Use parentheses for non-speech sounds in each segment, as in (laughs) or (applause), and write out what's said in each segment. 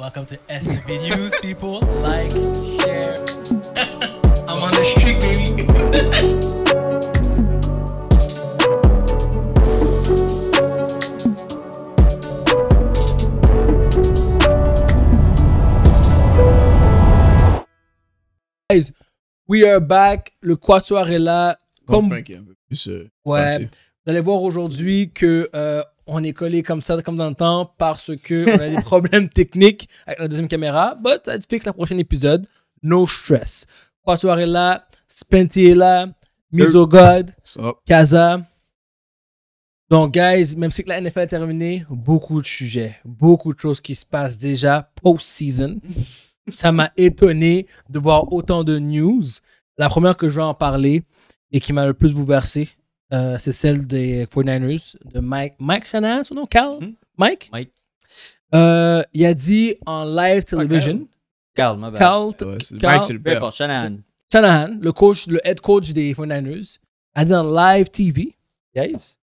Welcome to snb News, people. Like, share. (laughs) I'm on the street, (laughs) Guys, we are back. Le Quatuor est là. Comme... Euh, ouais. Vous allez voir aujourd'hui que euh, on est collé comme ça, comme dans le temps, parce que on a des (laughs) problèmes techniques avec la deuxième caméra. But ça fixe la prochain épisode. No stress. Patoir est là, Spenty est Misogod, Kaza. Donc, guys, même si la NFL est terminée, beaucoup de sujets, beaucoup de choses qui se passent déjà post-season. ça m'a (laughs) étonné de voir autant de news. La première que je vais en parler et qui m'a le plus bouleversé, euh, c'est celle des 49ers de Mike, Mike Shanahan, son nom, Cal hmm? Mike? Mike. Euh, il a dit en live ah, television. Cal ma c'est le père. Shanahan. Shanahan, le coach, le head coach des 49ers, a dit en live TV, guys,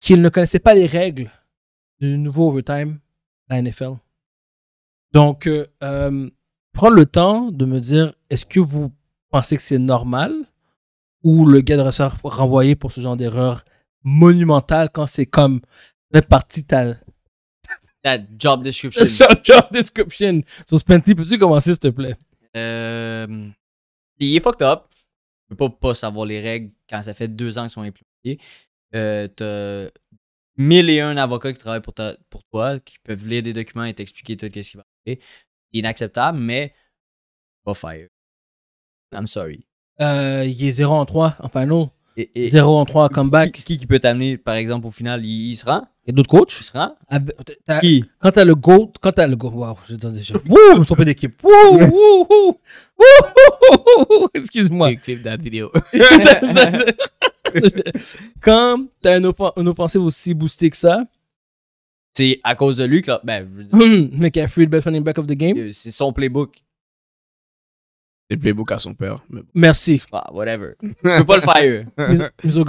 qu'il ne connaissait pas les règles du nouveau overtime à la NFL. Donc, euh, euh le temps de me dire, est-ce que vous pensez que c'est normal où le gars devrait se renvoyer pour ce genre d'erreur monumentale quand c'est comme fait partie ta la job description. (laughs) job description. So Spenty, peux-tu commencer s'il te plaît euh, Il est fucked up. ne peux pas pas savoir les règles quand ça fait deux ans qu'ils sont impliqués. Euh, t'as mille et un avocats qui travaillent pour, ta, pour toi, qui peuvent lire des documents et t'expliquer tout ce qui va arriver. C'est inacceptable, mais pas fire. I'm sorry euh, il est 0 en 3 enfin non 0 en 3 à comeback qui, qui, peut t'amener par exemple au final il, il sera il y a d'autres coachs il sera ah, ben, as, qui quand t'as le GOAT quand t'as le GOAT waouh je dis déjà wouh je me suis d'équipe wouh wouh wouh excuse-moi clip that vidéo (laughs) (laughs) quand t'as une, off une offensive aussi boostée que ça c'est à cause de lui que ben, je veux dire. Hmm, the best running back of the game. Euh, c'est son playbook. Il le playbook à son père. Merci. Bah, whatever. Tu peux pas le fire. Mis- so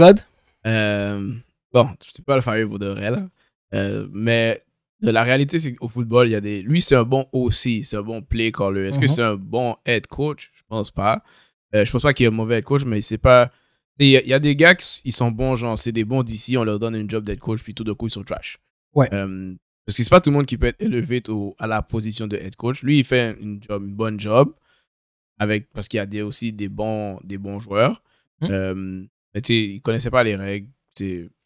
Euh, bon, je sais pas le faire pour de vrai, là. Euh, mais de la réalité, c'est qu'au football, il y a des. Lui, c'est un bon aussi, c'est un bon play caller. Est-ce que uh-huh. c'est un bon head coach Je pense pas. Euh, je pense pas qu'il est un mauvais head coach, mais c'est pas. Il y, a- y a des gars qui sont bons, genre, c'est des bons d'ici, on leur donne une job d'head coach, puis tout d'un coup, ils sont trash. Ouais. Euh, parce que c'est pas tout le monde qui peut être élevé à la position de head coach. Lui, il fait une, job, une bonne job avec, parce qu'il y a des, aussi des bons, des bons joueurs. Mmh. Euh, mais tu sais, il connaissait pas les règles.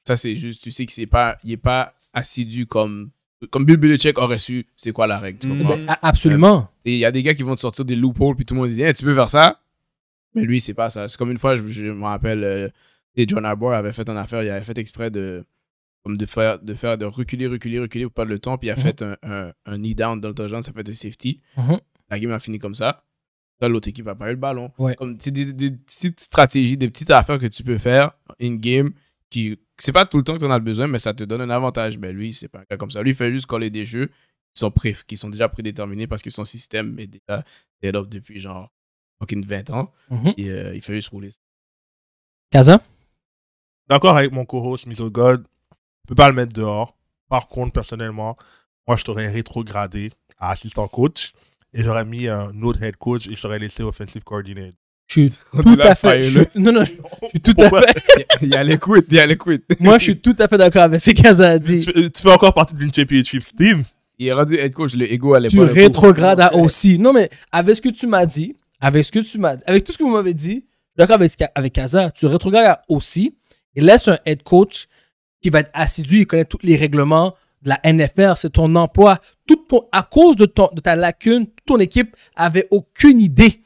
Ça, c'est juste, tu sais qu'il n'est pas, est pas assidu comme comme Bill Belichick aurait su c'est quoi la règle. Tu mmh, comprends? absolument. Euh, il y a des gars qui vont te sortir des loopholes, puis tout le monde dit Tu peux faire ça Mais lui, c'est pas ça. C'est comme une fois, je, me rappelle, euh, John Arbor avait fait une affaire, il avait fait exprès de, comme de, faire, de faire de reculer, reculer, reculer pour perdre le temps, puis il a mmh. fait un, un, knee down dans le ça fait de safety. La game a fini comme ça l'autre équipe va pas le ballon. c'est des, des, petites stratégies, des petites affaires que tu peux faire in game qui c'est pas tout le temps que tu en as besoin, mais ça te donne un avantage. Mais ben, lui, c'est pas un cas comme ça. Lui, il fait juste coller des jeux qui sont, pré, qui sont déjà prédéterminés parce que son système est déjà dead depuis genre fucking 20 ans. Mhm. Et euh, il fait juste rouler. Kaza D'accord avec mon co-host, Mizogold. peut Je peux pas le mettre dehors. Par contre, personnellement, moi, je t'aurais rétrogradé à assistant coach et j'aurais mis un autre head coach et je laissé offensive coordinator. Je suis (laughs) tout à fait. non, non, je, (laughs) suis tout à fait. (laughs) Il y a l'écoute, il y a l'écoute. Moi, je suis tout à fait d'accord avec ce qu'Aza a dit. Tu, fais encore partie d'une championship team. Il est rendu head coach, le ego à l'époque. Tu rétrogrades à aussi. Non, mais avec ce que tu m'as dit, avec ce que tu m'as avec tout ce que vous m'avez dit, d'accord avec, avec Kaza, tu rétrogrades à aussi et laisse un head coach qui va être assidu, il connaît tous les règlements, la NFR, c'est ton emploi. Tout ton, à cause de, ta lacune, toute ton équipe avait aucune idée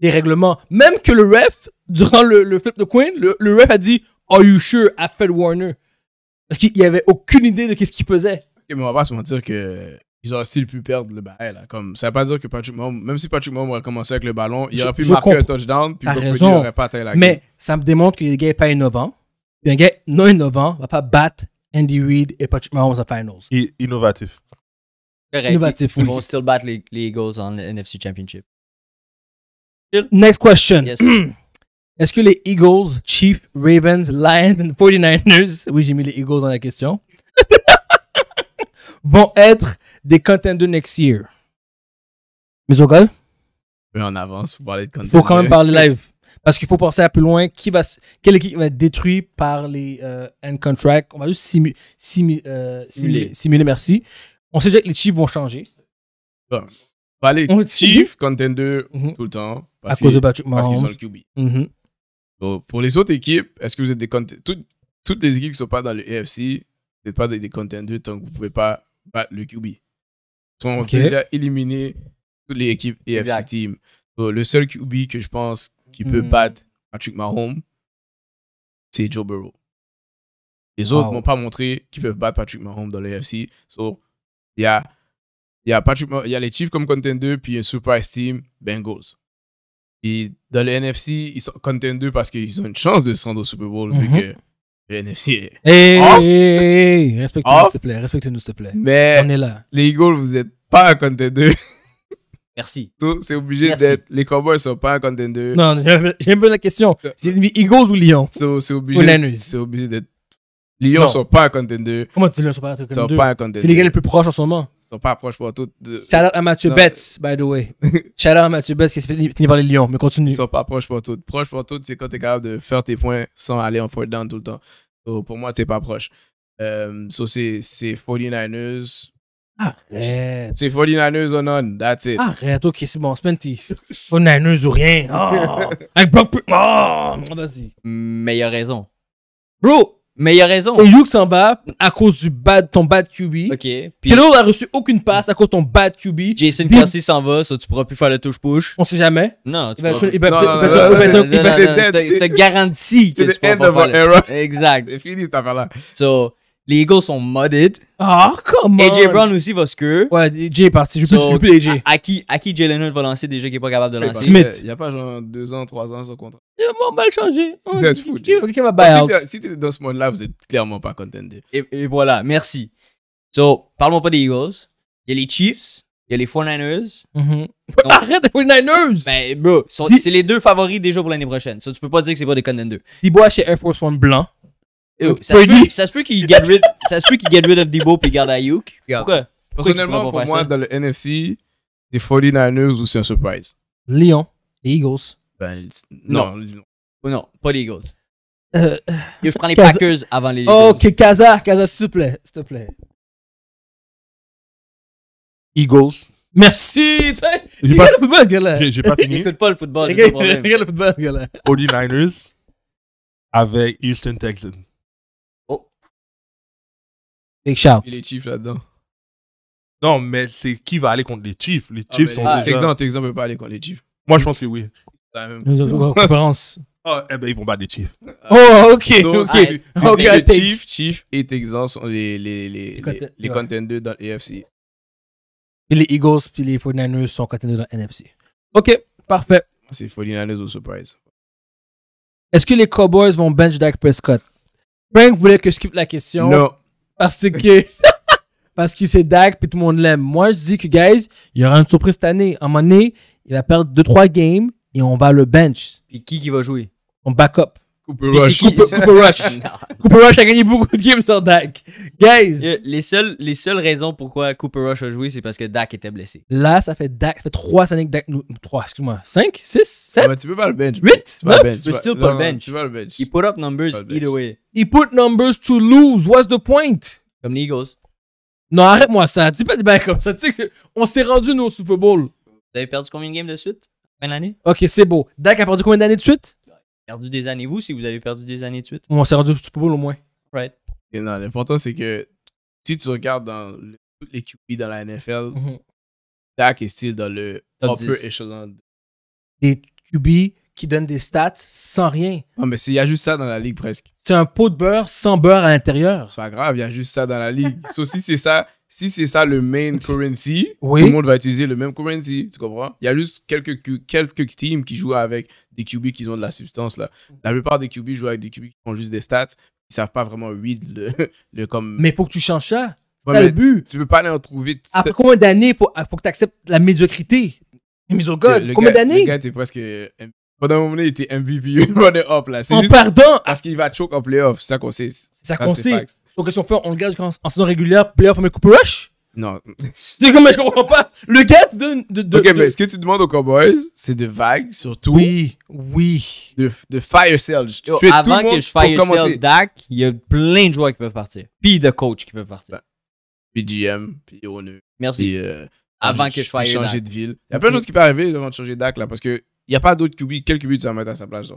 des règlements. Même que le ref, (laughs) durant le, flip de Queen, le, ref a dit Are you sure à fed Warner Parce qu'il avait aucune idée de ce qu'il faisait. mais on va pas se mentir que. Ils auraient pu perdre le ballon. Là. Comme, ça veut pas dire que Patrick Mahomes, même si Patrick Mahomes aurait commencé avec le ballon, il aurait pu marquer un touchdown, puis il n'aurait pas atteint la Mais ça me démontre que le gars n'est pas innovant. un gars non innovant va pas battre Andy Reid et Patrick Mahomes en finals. innovative innovatif. Correct. Innovatif, Ils vont still battre les, Eagles en NFC Championship. Next question. (clears throat) Est-ce que les Eagles, Chiefs, Ravens, Lions et 49ers, (laughs) oui j'ai mis les Eagles dans la question, (laughs) vont être des contenders next year? Mes gars? Oui, on avance, faut parler de contenders. Faut quand même parler live. Parce qu'il faut penser à plus loin. Qui va, quelle équipe va être détruite par les euh, end contracts On va juste euh, simuler. simuler. merci. On sait déjà que les Chiefs vont changer. Bon. Bah, les on Chiefs, contender mhm. tout le temps. Parce à cause de Patrick Parce qu'ils sont le QB. Mhm. pour les autres équipes, est-ce que vous êtes des toutes, toutes les équipes qui ne sont pas dans le efc vous n'êtes pas des, des contenders tant que vous ne pouvez pas battre le QB. on a déjà éliminé toutes les équipes AFC team. Le seul QB que je pense qui peut hmm. battre Patrick Mahomes, c'est Joe Burrow. Les autres wow. m'ont pas montré qu'ils peuvent battre Patrick Mahomes dans l'AFC. So, il y a, y, a Patrick, y a les Chiefs comme contender, puis un surprise team, Bengals. Et dans le NFC, ils sont Contender parce qu'ils ont une chance de se rendre au Super Bowl, vu mhm. que le NFC est. Hey, hey, respectez-nous, s'il te plaît. Respectez-nous, s'il te plaît. Mais On est là. Les Eagles, vous n'êtes pas un contender. (laughs) Merci. C'est obligé d'être. Les Cowboys ne sont pas un contender. Non, j'ai bien la question. J'ai dit Eagles ou Lyon C'est obligé. C'est obligé d'être. Lyon ne sont pas un contender. Comment tu ne sont pas un contender sont pas contender. C'est les gars les plus proches en ce moment. Ils ne sont pas proches pour tout. De... Shout out à Mathieu Betts, by the way. (laughs) Shout out à Mathieu Betts qui s'est fini par les Lyons, mais continue. Ils ne sont pas proches pour tout. Proche pour tout, c'est quand tu es capable de faire tes points sans aller en fourth down tout le temps. pour moi, tu pas proche. Euh, c'est 49ers Arrête. C'est 49ers ou non, that's it. Arrête, ok, c'est bon, c'est petit. 49ers ou rien. Ah, avec Brock Purdy. Oh, vas-y. Mais il a raison. Bro! Mais il a raison. Et s'en va à cause du bad, ton bad QB. Ok. Puis... Kelo a reçu aucune passe à cause de ton bad QB. Jason Puis... Kelsey s'en va, ça tu pourras plus faire le touche-push. On sait jamais. Non, tu te garanti que tu pourras pas faire Exact. C'est fini cette affaire-là. So, les Eagles sont modded. Ah, oh, comment? AJ Brown aussi va que Ouais, AJ est parti. Je peux plus AJ. À, qui, à qui Jalen Hurts va lancer des jeux qui n'est pas capable de lancer? Smith. Il n'y a, pas genre 2 ans, 3 ans son contrat. Ils a mal changé. Il êtes Quelqu'un Si tu dans ce monde-là, vous n'êtes clairement pas content. Et, et voilà, merci. So, parlons pas des Eagles. Il y a les Chiefs. Il y a les 49ers. Mm-hmm. (laughs) Arrête les 49ers! Ben, bro, c'est les deux favoris déjà pour l'année prochaine. so, tu peux pas dire que c'est pas des contenders. boivent chez Air Force One blanc ça, se peut, qu'il get rid, ça se peut qu'il get rid of Debo puis garde Ayuk. Pourquoi? Personnellement, pour moi, dans le NFC, les 49ers ou c'est un surprise. Lyon, les Eagles. Ben, non. Oh non, pas les Eagles. Euh, je prends les Packers avant les Eagles. Ok, Kaza, Kaza, s'il te plaît, s'il te plaît. Eagles. Merci! J'ai pas... le football, gars J'ai pas fini. écoute pas le football, Regarde le football, 49ers avec Houston Texans. Et les Chiefs là-dedans. Non, mais c'est qui va aller contre les Chiefs Les ah, Chiefs sont déjà... Texans, ne peut pas aller contre les Chiefs. Moi, je pense que oui. Conférence. Ah, eh ben, ils vont battre les Chiefs. Ah. Oh, ok, ok. les ah, Chiefs, et Texans sont les, les, les, les, contenders dans l'AFC. Et les Eagles puis les 49ers sont contenders dans l'NFC. Ok, parfait. C'est 49ers au surprise. Est-ce que les Cowboys vont bench Dak Prescott Frank voulait que je skip la question. Non. Parce que. (laughs) parce que c'est Dak puis tout le monde l'aime. Moi, je dis que, guys, il y aura une surprise cette année. À un moment donné, il va perdre 2-3 games et on va le bench. Et qui qui va jouer? back backup. Cooper Rush. Cooper, (laughs) Rush. Cooper Rush a gagné beaucoup de games sur Dak. Guys! Euh, les seules, les seules raisons pourquoi Cooper Rush a joué, c'est parce que Dak était blessé. Là, ça fait Dak, fait 3 années que Dak nous. 3, excuse-moi. 5, 6, 7. tu peux pas le bench. 8, tu peux le bench. Tu peux pas le bench. Tu le bench. He put up numbers either way. He put numbers to lose. What's the point? Comme les Eagles. Non, arrête-moi ça. Dis pas des bails comme ça. Tu sais, on s'est rendu, nous, au Super Bowl. Vous avez perdu combien de games de suite? Fin d'année? Ok, c'est beau. Dak a perdu combien d'années de suite? perdu des années, vous, si vous avez perdu des années de suite. On s'est rendu au Super au moins. Right. non, l'important, c'est que si tu regardes dans le, les QB dans la NFL, mm est style dans le Top upper Des QB qui donnent des stats sans rien. Non, ah, mais il y a juste ça dans la ligue presque. C'est un pot de beurre sans beurre à l'intérieur. C'est pas grave, il y a juste ça dans la ligue. (laughs) Sauf si c'est ça si c'est ça le main currency, tout le monde va utiliser le même currency, tu comprends Il y a juste quelques, quelques teams qui jouent avec des QB qui ont de la substance là. La plupart des QB jouent avec des QB qui ont juste des stats, ils savent pas vraiment read le, (laughs) le comme. Mais faut que tu changes ça. Ouais, c'est le but. Tu peux pas aller en trouver. Après combien d'années faut, faut que tu acceptes la médiocrité Mise au Combien d'années Le gars était presque euh, pendant un moment, il était MVP (laughs) est up En juste perdant. Parce qu'il va choke en playoff. C'est ça consiste. ça consiste. Donc, qu'est-ce qu'on fait On le garde en, en saison régulière, playoff, met coupe rush Non. (laughs) C'est comme, mais je comprends pas. Le gars De, ok, mais ce que tu demandes aux Cowboys, c'est de vagues, surtout. Oui, oui. De, de fire sale. avant que je fire sale Dak, il y a plein de joueurs qui peuvent partir. Puis de coach qui peuvent partir. Ben, puis GM, puis owner. Merci. Puis, euh, avant que je fire Changer de ville. Il y a plein de choses qui peuvent arriver avant de changer Dak, là, parce que il n'y a pas d'autres QB. Quel QB tu vas mettre à sa place,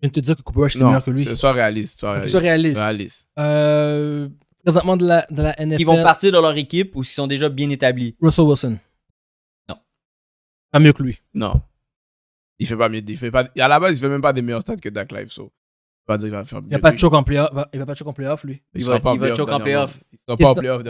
viens de te dire que Cooper Rush est meilleur que lui. Sois réaliste. Sois réaliste. réaliste. Euh, présentement de la, de la NFL. Qui vont partir de leur équipe ou s'ils sont déjà bien établis. Russell Wilson. Non. Pas mieux que lui. Non. Il fait pas mieux. Il fait pas, à la base, il fait même pas des meilleurs stats que Dak Live. So. dire, il va faire Il pas de choke en playoff. Il va pas de choke en playoff, lui. Il, va, en Il sera pas en playoff.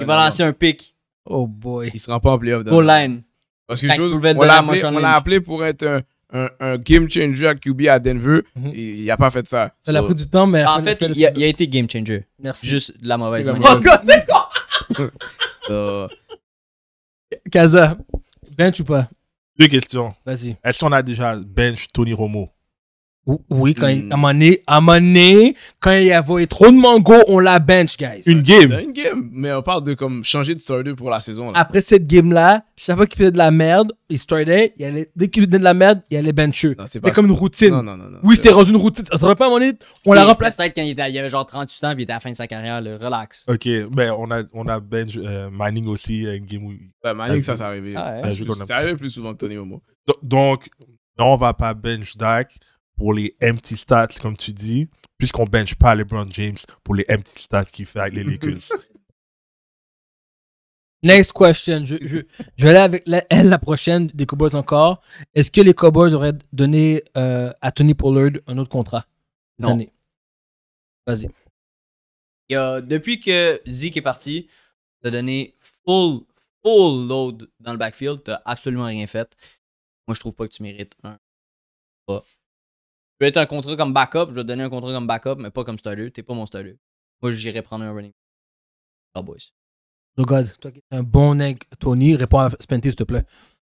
Il va lancer un pic. Oh boy. Il sera pas en playoff. Goal line. Parce que chose, on l'a appelé pour être un un, game changer à QB à Denver, mhm. il n'a pas fait ça. Ça l'a a pris du temps, mais. En fait, il, a, été game changer. Merci. Juste de la mauvaise manière. Oh god, (laughs) Kaza, bench ou pas Deux questions. Vas-y. Est-ce qu'on a déjà bench Tony Romo oui, quand hmm. à, un à quand il y avait trop de mango, on la bench, guys. Une game. Ben, une game, mais on parle de comme changer de starter pour la saison. Là. Après cette game-là, chaque fois qu'il faisait de la merde, il startait, il dès qu'il faisait de la merde, il allait bencher. C'était comme une routine. Non, non, non, oui, c'était rendu une routine. Ça serait pas on la remplace. peut quand il, avait genre 38 ans il était à la fin de sa carrière, le relax. Ok, ben on a, on a bench euh, Manning aussi, euh, une game où. Ben, Manning, ça s'est arrivé. Ça ah arrivé plus souvent que Tony Momo. Donc, on on va pas bench Dak pour les empty stats, comme tu dis, puisqu'on bench pas LeBron James pour les empty stats qu'il fait avec les Lakers. (laughs) Next question. Je, vais aller avec la, (laughs) la prochaine des Cowboys encore. Est-ce que les Cowboys auraient donné euh, à Tony Pollard un autre contrat non. Vas-y. depuis que Zeke est parti, t'as donné full, full load dans le backfield. T'as absolument rien fait. Moi, je trouve pas que tu mérites un vais être un contrat comme backup, je vais te donner un contrat comme backup, mais pas comme starter. T'es pas mon starter. Moi, j'irai prendre un running. Cowboys. Oh, oh, God, toi qui es un bon neg Tony, réponds à Spenty, s'il te plaît.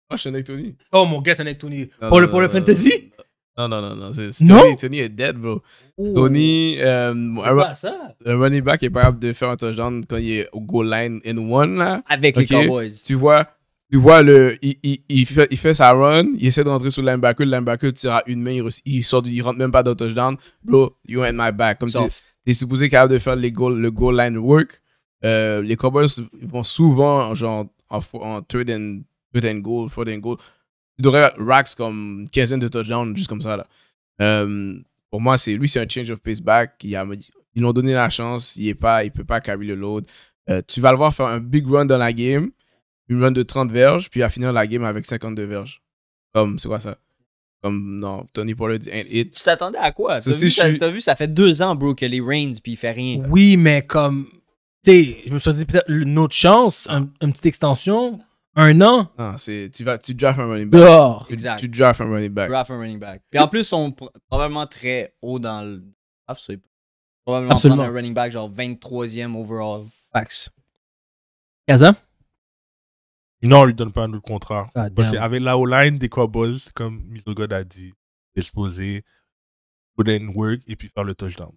oh je suis un Tony. Oh, mon gars, t'es un Tony. pour, le, fantasy? Non, non, non, non. C'est, Tony, est dead, bro. Oh. Tony, euh, un, running back est capable de faire un touchdown quand il est au goal line in one, là. Avec les Cowboys. Tu vois, tu vois, le, il, il, fait, il fait sa run, il essaie de rentrer sur le linebacker, le linebacker tire à une main, il, il, sort, il rentre même pas dans le touchdown. Bro, you in my back. Comme tu es supposé capable de faire les goal, le goal line work. Euh, les Cowboys vont souvent genre, en, en third, and, goal, fourth and goal. Tu devrais racks comme quinzaine de touchdowns, juste comme ça. Là. Euh, pour moi, c'est lui, c'est un change of pace back. Il a, ils l'ont donné la chance, il ne peut pas carry le load. Euh, tu vas le voir faire un big run dans la game une run de 30 verges, puis à finir la game avec 52 verges. Comme, c'est quoi ça? Comme, non, Tony Porter dit hit. Tu t'attendais à quoi? T'as vu, vu, ça fait deux ans, bro, que les Reigns, puis il fait rien. Oui, mais comme, tu sais, je me suis dit peut-être une autre chance, une petite extension, un an. Non, c'est, tu, vas, tu drafts un running back. tu, exact. Tu drafts un running back. Draft un running back. Puis en plus, on probablement très haut dans le Absolument. probablement un running back genre 23e overall. Facts. ça. Non, on lui donne pas un autre contrat. Parce ah, qu'avec avec la O-line des Cowboys, comme Misogod a dit, d'exposer, put work et puis faire le touchdown.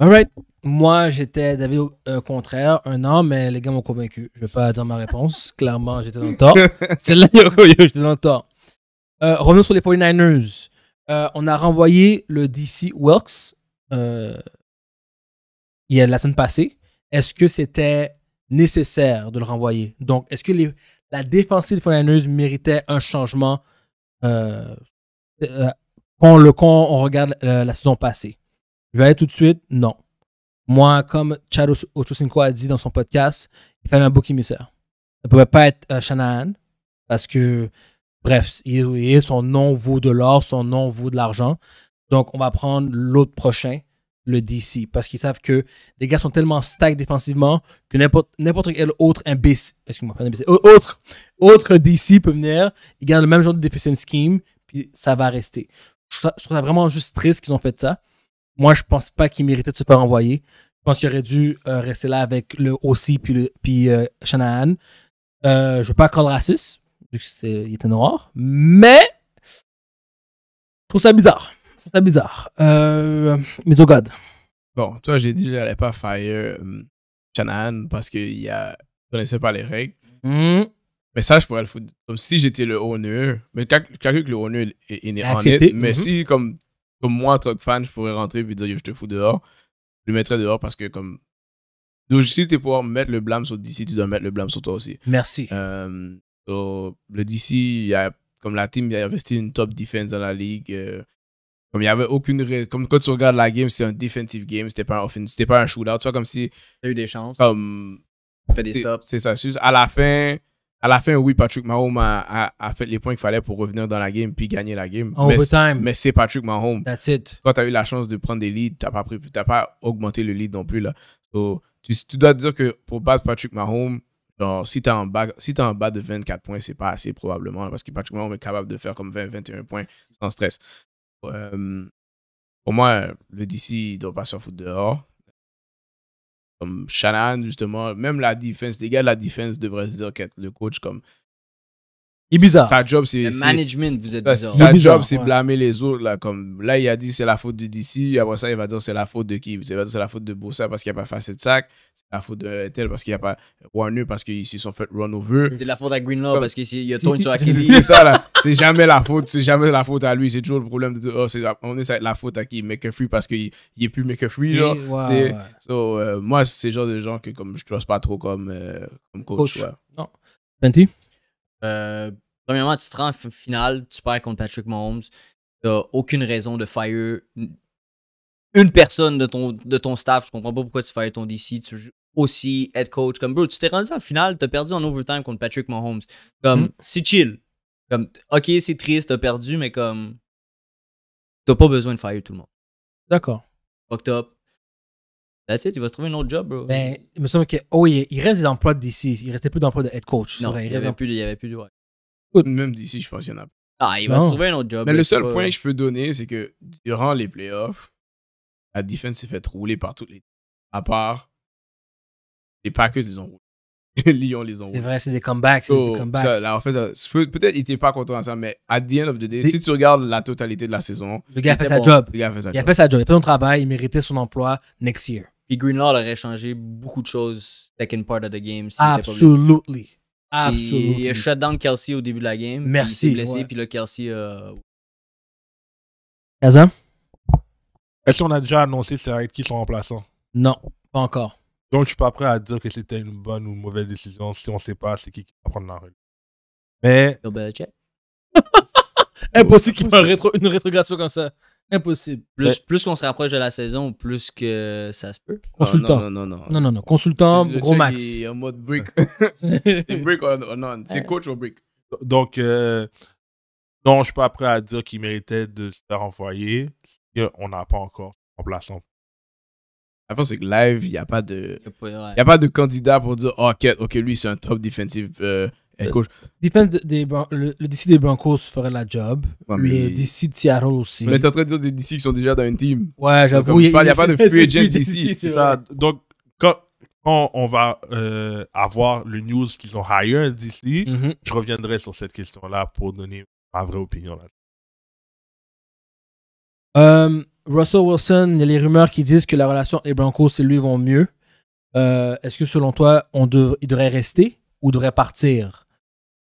Alright. Moi, j'étais d'avis au euh, contraire, un an, mais les gars m'ont convaincu. Je vais pas dire ma réponse. Clairement, j'étais dans le tort. (laughs) C'est là j'étais dans le tort. Euh, revenons sur les 49ers. Euh, on a renvoyé le DC Wilkes il y a la semaine passée. Est-ce que c'était nécessaire de le renvoyer? Donc, est-ce que les, la défensive de méritait un changement euh, euh, quand, le, on regarde euh, la saison passée. Je vais aller tout de suite, non. Moi, comme Chad Ochocinco a dit dans son podcast, il fallait un bouc émissaire. Ça ne pouvait pas être Shanahan parce que, bref, son nom vaut de l'or, son nom vaut de l'argent. Donc, on va prendre l'autre prochain le DC parce qu'ils savent que les gars sont tellement stack défensivement que n'importe quel autre imbécile, excuse-moi, pas autre, autre DC peut venir, ils gardent le même genre de defensive scheme, puis ça va rester. Je trouve ça, vraiment juste triste qu'ils ont fait ça. Moi, je pense pas qu'ils méritaient de se faire envoyer. Je pense qu'ils auraient dû euh, rester là avec le OC puis, puis euh, Shanahan. Euh, je veux pas call raciste, vu qu'il était noir, mais je trouve ça bizarre c'est bizarre. Euh, God. Bon, toi, j'ai dit que j'allais pas fire Chanahan euh, parce qu'il a... connaissait pas les règles. Hmm. Mais ça, je pourrais le foutre. Comme si j'étais le owner. Mais quelqu'un que le owner est, est né Mais mhm. si, comme, comme moi, en fan, je pourrais rentrer et dire, je te fous dehors, je le mettrais dehors parce que, comme. Donc, si tu pouvoir mettre le blâme sur DC, tu dois mettre le blâme sur toi aussi. Merci. Euh, le DC, y a, comme la team, il a investi une top defense dans la ligue. Euh, comme il n'y avait aucune. Comme quand tu regardes la game, c'est un defensive game, c'était pas un c'était pas un shootout. Tu vois, comme si. Tu as eu des chances. Comme. Fait des stops. C'est ça. À la fin. À la fin, oui, Patrick Mahomes a, fait les points qu'il fallait pour revenir dans la game puis gagner la game. Mais c'est Patrick Mahomes. That's it. Quand tu as eu la chance de prendre des leads, tu n'as pas, augmenté le lead non plus. Là. tu, dois dire que pour battre Patrick Mahomes, si tu es, en bas, si en bas de 24 points, c'est pas assez probablement parce que Patrick Mahomes est capable de faire comme 20-21 points sans stress. Euh, pour moi, le DC ne doit pas s'en foutre dehors. Comme Shannon justement, même la défense, les gars la défense devrait se dire qu'être le coach, comme il bizarre. Sa job, c'est. Le management, vous êtes bizarre. Sa job, c'est blâmer les autres. Là, comme, là, il a dit c'est la faute de DC. Après ça, il va dire c'est la faute de qui c'est la faute de Bossa parce qu'il n'y a pas fait assez sac. C'est la faute de tel parce qu'il n'y a pas. Warner parce qu'ils se sont fait run over. C'est la faute à Greenlaw parce qu'il a tourné sur (laughs) Achille. c'est ça, là. C'est jamais la faute. C'est jamais la faute à lui. C'est toujours le problème de. Oh, c'est, on est la faute à qui Make a free parce qu'il n'est plus make a free. Genre. Euh, moi, c'est le genre de gens que comme, je ne trust pas trop comme, euh, comme coach. Non. Penti euh, premièrement, tu te rends en finale, tu perds contre Patrick Mahomes. T'as aucune raison de fire une personne de ton, de ton staff. Je comprends pas pourquoi tu fire » ton DC. Tu aussi head coach. Comme, bro, tu t'es rendu en finale, t'as perdu en overtime contre Patrick Mahomes. Comme, mm. c'est chill. Comme, ok, c'est triste, t'as perdu, mais comme, t'as pas besoin de fire tout le monde. D'accord. Fucked up. That's it, il va trouver un autre job, bro. Ben, il me semble que. Oh, il, reste des emplois d'ici. Il restait plus d'emplois de head coach. Non, il n'y avait, plus, avait plus de. Ouais. Même d'ici, je pense qu'il y en a. Ah, il va se trouver un autre job. Mais le seul point que je peux donner, c'est que durant les playoffs, la défense s'est fait rouler par toutes les. À part les Packers, ils ont roulé. Lyon les ont C'est vrai, c'est des comebacks. So, des oh, comebacks. là, en fait, peut-être il n'était pas content de ça, mais à the end of the day, si tu regardes la totalité de la saison. Le gars a fait, sa job. il a fait sa job. Il fait son travail, il méritait son emploi next year. Puis Greenlaw aurait changé beaucoup de choses, second part of the game. Si Absolutely. Absolutely. Il a shut down Kelsey au début de la game. Merci. Il s'est blessé, puis le Kelsey. Euh... Est-ce qu'on a déjà annoncé c'est qui sont remplaçants Non, pas encore. Donc, je suis pas prêt à dire que c'était une bonne ou une mauvaise décision si on sait pas c'est qui qui va prendre la relève. Mais. Ben, (laughs) Impossible qu'il fasse une rétrogradation comme ça. Impossible. Plus, ben plus qu'on se rapproche de la saison, plus que ça se peut. Consultant. Ah, non, non, non. Consultant, gros max. en mode break. (laughs) (laughs) break or, non. C'est coach ou brick? Donc, je euh, non, je suis pas prêt à dire qu'il méritait de se faire envoyer on n'a pas encore remplaçant la c'est que live, il n'y a pas de. Il a pas de candidat pour dire, oh, ok, lui, c'est un top defensive euh, euh coach. le, DC des Broncos ferait la job. mais... Le DC de Seattle aussi. Mais t'es en train de dire des DC qui sont déjà dans une team. Ouais, j'avoue. Il n'y a, pas de (laughs) free agent DC. Donc, quand, on va euh, avoir le news qu'ils ont hire DC, DC, je reviendrai sur cette question-là pour donner ma vraie opinion. Là. Russell Wilson, il y a les rumeurs qui disent que la relation avec Broncos et lui vont mieux. Euh, est-ce que selon toi, il devrait rester ou devrait partir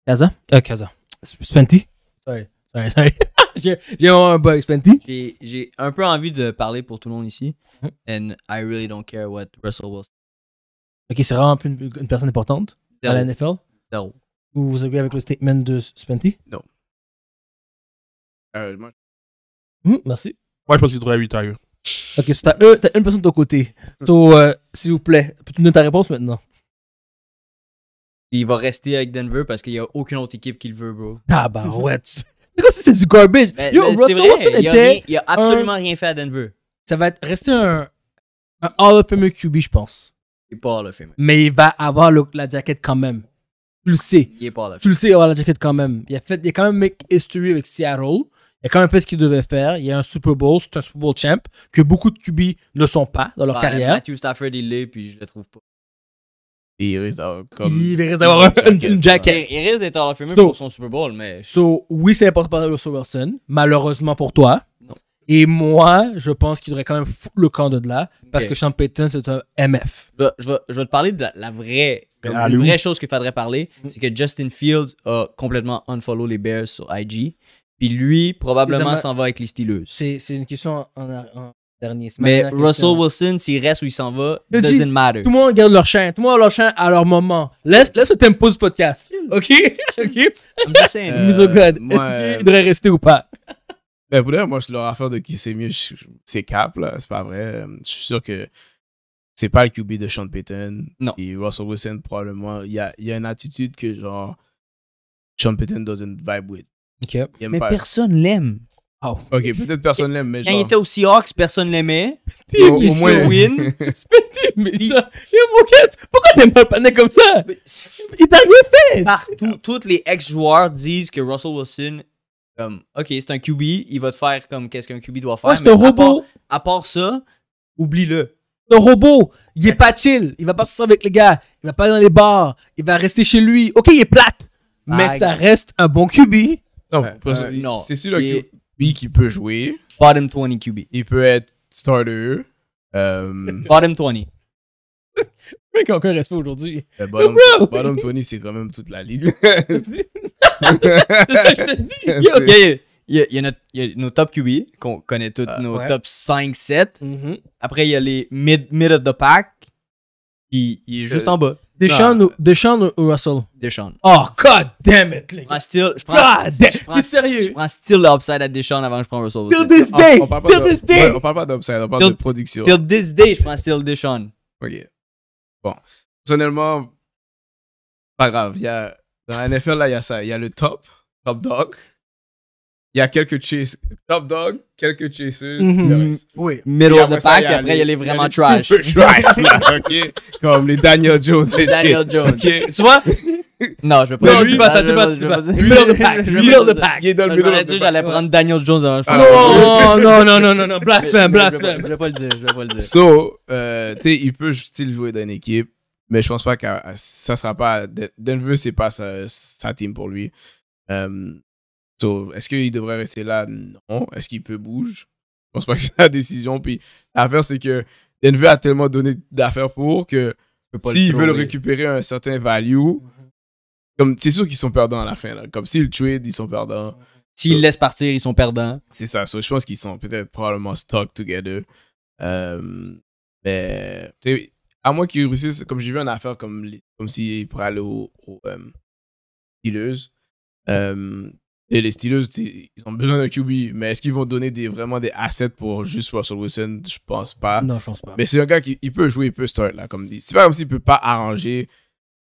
Kaza Euh, Kaza. Spenty Sorry, sorry, sorry. (laughs) J'ai un bug, Spenty. J'ai un peu envie de parler pour tout le monde ici. Mm-hmm. And I really don't care what Russell Wilson. Ok, c'est vraiment une, personne importante à la NFL Non. Vous vous agree avec le statement de Spenty Non. Euh, hmm, merci. Moi, je pense qu'il devrait 8 à Ok, so t'as, une personne de ton côté. So, euh, s'il vous plaît, peux-tu donner ta réponse maintenant? Il va rester avec Denver parce qu'il n'y a aucune autre équipe qu'il veut, bro. Tabarouette! (laughs) c'est comme si c'est du garbage. Ben, Yo, ben, c'est vrai, il a, a absolument rien fait à Denver. Ça va être, rester un, un all fameux QB, je pense. Il n'est pas all fameux. Mais il va avoir la jaquette quand même. Tu le sais. Il pas Tu le sais, il va avoir la jaquette quand même. Il a, il a quand même make history avec Seattle. Il a quand même ce qu'il devait faire. Il y a un Super Bowl, c'est un Super Bowl champ, que beaucoup de QB ne sont pas dans leur bah, carrière. Matthew Stafford, il l'est, puis je le trouve pas. il risque d'avoir une, jacket. Il, risque d'être un pour son Super Bowl, mais. So, oui, c'est important pour Russell Wilson, malheureusement pour toi. Et moi, je pense qu'il devrait quand même foutre le camp de là, parce que Sean c'est un MF. Je, vais, te parler de la, vraie. vraie chose qu'il faudrait parler, mm. c'est que Justin Fields a complètement unfollow les Bears sur IG. Puis lui, probablement, s'en va avec les Steelers. C'est une question en, en dernier. Mais Russell Wilson, s'il reste ou il s'en va, doesn't matter. Tout le monde garde leur chien. Tout le monde a leur chien à leur moment. Laisse, laisse le tempo du podcast. (laughs) OK? (laughs) OK? I'm just saying. Euh, so good. (laughs) Euh, il devrait rester ou pas? Ben, pour dire, moi, leur affaire de qui c'est mieux, c'est Cap, là. C'est pas vrai. Euh, je suis sûr que c'est pas le QB de Sean Payton. Non. Et Russell Wilson, probablement, il y a, y a une attitude que, genre, Sean Payton doesn't vibe with. Mais personne l'aime. Oh. Ok, peut-être personne l'aime, mais genre... Quand il était au Seahawks, personne l'aimait. (laughs) Au, moins. Win. (laughs) C'est méchant. Pourquoi t'aimes pas le panier comme ça? Il t'a rien fait! Partout, tous les ex-joueurs disent que Russell Wilson, comme, ok, c'est un QB, il va te faire comme qu'est-ce qu'un QB doit faire. Ouais, c'est un robot. À part, ça, oublie-le. Le robot, il est pas chill, il va pas se sortir avec les gars, il va pas aller dans les bars, il va rester chez lui. Ok, il est plate, mais ça reste un bon QB. Ah, euh, euh, non, c'est celui le QB qui peut jouer. Bottom 20 QB. Il peut être starter. Euh, bottom 20. (laughs) Mec, encore pas aujourd'hui. Bottom, 20, c'est quand même toute la ligue. (laughs) c'est ça que je te dis. il, y a, nos top QB, qu'on connaît tous, nos top 5, 7. Mm-hmm. Après, il y a les mid, mid of the pack, il est juste en bas. Deshawn ou, Russell? Deshawn. Oh, god damn it, les gars. Still, je prends, god je prends, sérieux? Je prends still l'upside à Deshawn avant que je prends Russell. Till ah, this day! On, till this day! on parle pas d'upside, on parle till, de production. Till this day, je prends still Deshawn. OK. Bon. Personnellement, pas grave. Il y a, dans la NFL, là, il y a ça. Il y a le top, top dog il y a quelques chasseurs, Top dog, quelques chasers. Mhm. middle of the pack, et après, il est vraiment trash. trash Comme les Daniel Jones et Daniel shit. Jones. Tu vois? Non, je vais pas pas Middle of the pack. Middle of the pack. Il est dans le middle J'allais prendre Daniel Jones avant. Ah, non, (laughs) non, non, non, non, non. Blasphème, blasphème. Je vais pas le dire, je vais pas le dire. So, euh, tu sais, il peut juste jouer dans une équipe, mais je pense pas que ça sera pas. Denver, c'est pas sa, team pour lui. Euh, est-ce qu'il devrait rester là? Non. Est-ce qu'il peut bouger? Je pense pas que c'est la décision. Puis l'affaire, c'est que Denver a tellement donné d'affaires pour que s'ils veulent récupérer un certain value, comme c'est sûr qu'ils sont perdants à la fin. Comme s'ils trade, ils sont perdants. S'ils laissent partir, ils sont perdants. C'est ça. je pense qu'ils sont peut-être probablement stuck together. Euh, mais à moins qu'ils réussissent, comme j'ai vu une affaire comme, comme s'ils pourraient aller aux au, um, et les Steelers, ils ont besoin d'un QB, mais est-ce qu'ils vont donner vraiment des assets pour juste Russell Wilson Je pense pas. Non, je pense pas. Mais c'est un gars qui peut jouer, il peut start, là, comme dit. C'est pas comme s'il peut pas arranger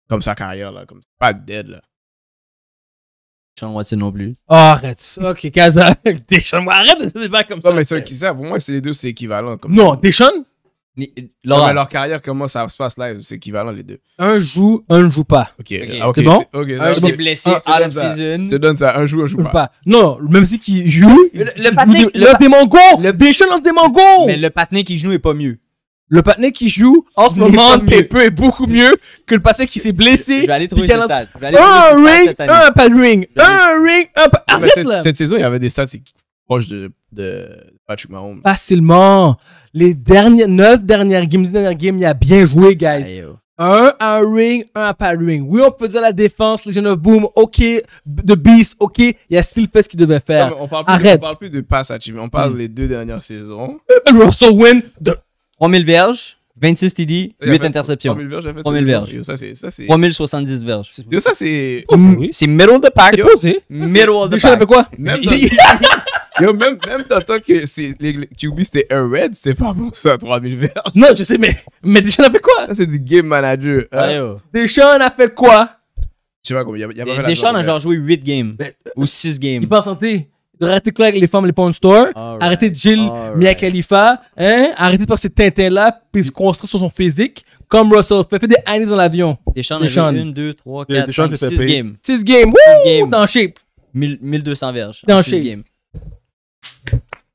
comme sa carrière, là, comme pas dead, là. Sean Watson non plus. Oh, arrête. Ok, Kazak, (laughs) Deshaun, arrête de se débattre comme ça. Non, mais c'est qui ça Pour moi, c'est les deux, c'est équivalent. non, Deshaun leur carrière, comment ça se passe là C'est équivalent les deux. Un joue, un ne joue pas. Ok, ok ah, ok c'est bon. un s'est blessé, ah, out of season. Je te donne ça. Un joue, un joue pas. Non, même si qui joue, le, le lance des mangos. Le Deschamps lance des mangos. Mais le patiné qui joue est pas mieux. Le patiné qui joue en ce moment, Pepe est beaucoup mieux que le patiné qui s'est blessé. Je vais aller trouver stats. Un ring, un pas ring, un ring, un. Arrête là. Cette saison, il y avait des stats proches de Patrick Mahomes. Facilement. Les dernières, neuf dernières games, dernières games, il a bien joué, guys. 1 un à un ring, un à pas ring. Oui, on peut dire la défense, les jeunes of boom, ok, The beast, ok, il y a still fait ce qu'il devait faire. on parle Arrête. De, on parle plus de pass achievement, on parle mm. des 2 deux dernières saisons. Russell win de 3000 verges. 26 TD, 8 interceptions. 3000 verges, ça, c'est 3070 verges. Yo, ça, c'est. Oh, c'est middle the pack. Yo, c'est. Middle the pack. quoi? Même (laughs) dans même, t'entends que les QB c'était un red, c'était pas bon ça, 3000 verts. Non, je sais, mais, mais a fait quoi Ça, c'est du game manager. hein. a fait quoi Je sais pas Il y a, pas fait la Deschamps a genre hein. joué 8 games ou 6 games. Il pas en santé. Il devrait les femmes, les porn stores. Arrêter de Jill Mia Khalifa. Hein? Arrêter de passer Tintin là puis se concentrer sur son physique. Comme Russell fait. Fait des années dans l'avion. Deschamps a joué 1, 2, 3, 4, 5, 6 games. 6 games. Wouh! T'es en shape. 1200 verges. Dans en 6 games.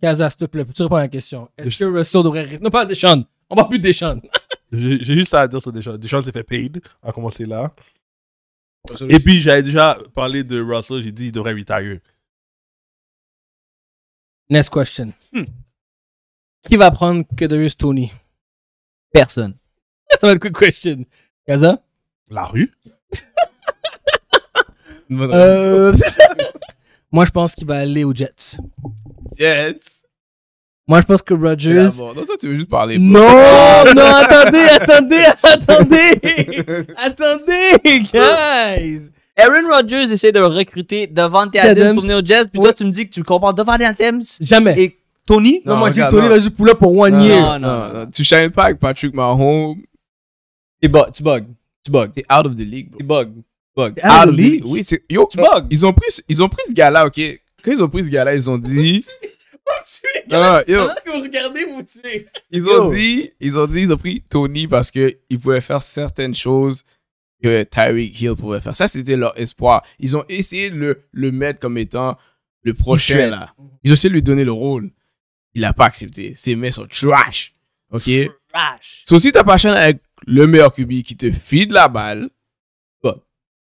Kaza, s'il te plaît, peux-tu répondre à la question? Est-ce que Russell devrait. Non, pas Deshaun. On va plus de Deshaun. (laughs) j'ai juste ça à dire sur Deshaun. Deshaun s'est fait paid, à commencer là. Et puis, j'avais déjà parlé de Russell, j'ai dit qu'il devrait retire. Next question. Hmm. Qui va prendre Kadarius Tony? Personne. Ça va être quick question. Kaza? La rue? (laughs) Euh, (laughs) Moi, je pense qu'il va aller aux Jets. Yes. Moi, je pense que Rodgers. Non, tu veux juste parler. (laughs) Non, attendez, attendez, attendez, attendez, guys. Aaron Rodgers essaie de recruter Devant Adams pour venir au Jazz, puis toi, tu me dis que tu comprends Devante Adams. Jamais. Et Tony? Non, moi, je dis que Tony va juste pour là pour one year. Non, non, Tu shines pas avec Patrick Mahomes. Tu bug Tu bug Tu T'es out of the league, bro. Tu bugs. Bug. Out, out, of the league? tu bugs. Ils ont pris, ils ont pris ce gars-là, ok? Quand ils ont pris ce gars-là, ils ont dit. Vous tuez. Ah, ils ont dit, ils ont dit, ils ont pris Tony parce que il pouvait faire certaines choses que Tyreek Hill pouvait faire. Ça, c'était leur espoir. Ils ont essayé de le, le mettre comme étant le prochain là. Ils ont essayé de lui donner le rôle. Il n'a pas accepté. Ses mains sont trash. Ok. Trash. Sauf si t'as pas chaîne avec le meilleur QB qui te de la balle, bon,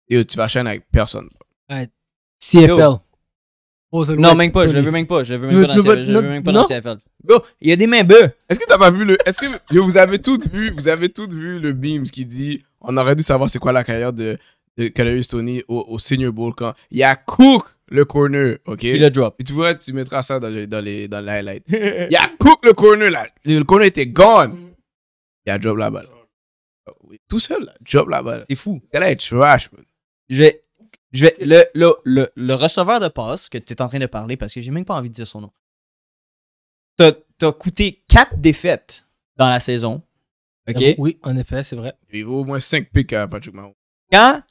et tu vas chaîne avec personne. CFL non, même pas, je le veux même pas, je le veux même pas dans le CFL. il y a des mains bœufs. Est-ce que t'as pas vu le. Est-ce que. vous avez toutes vu, vous avez toutes vu le Beams qui dit on aurait dû savoir c'est quoi la carrière de, de Calais Tony au, Senior Bowl quand il y a Cook le corner, ok? Il a drop. Et tu vois, tu mettras ça dans, dans les dans l'highlight. il y a Cook le corner là. Le corner était gone. Il a drop la balle. Oh, tout seul, là, drop la balle. C'est fou. C'est là est trash, man. J'ai je le, le, le, receveur de passe que tu es en train de parler, parce que j'ai même pas envie de dire son nom, t'as coûté 4 défaites dans la saison. Ah oui, en effet, c'est vrai. Il vaut au moins 5 picks à Patrick Mahomes. Quand,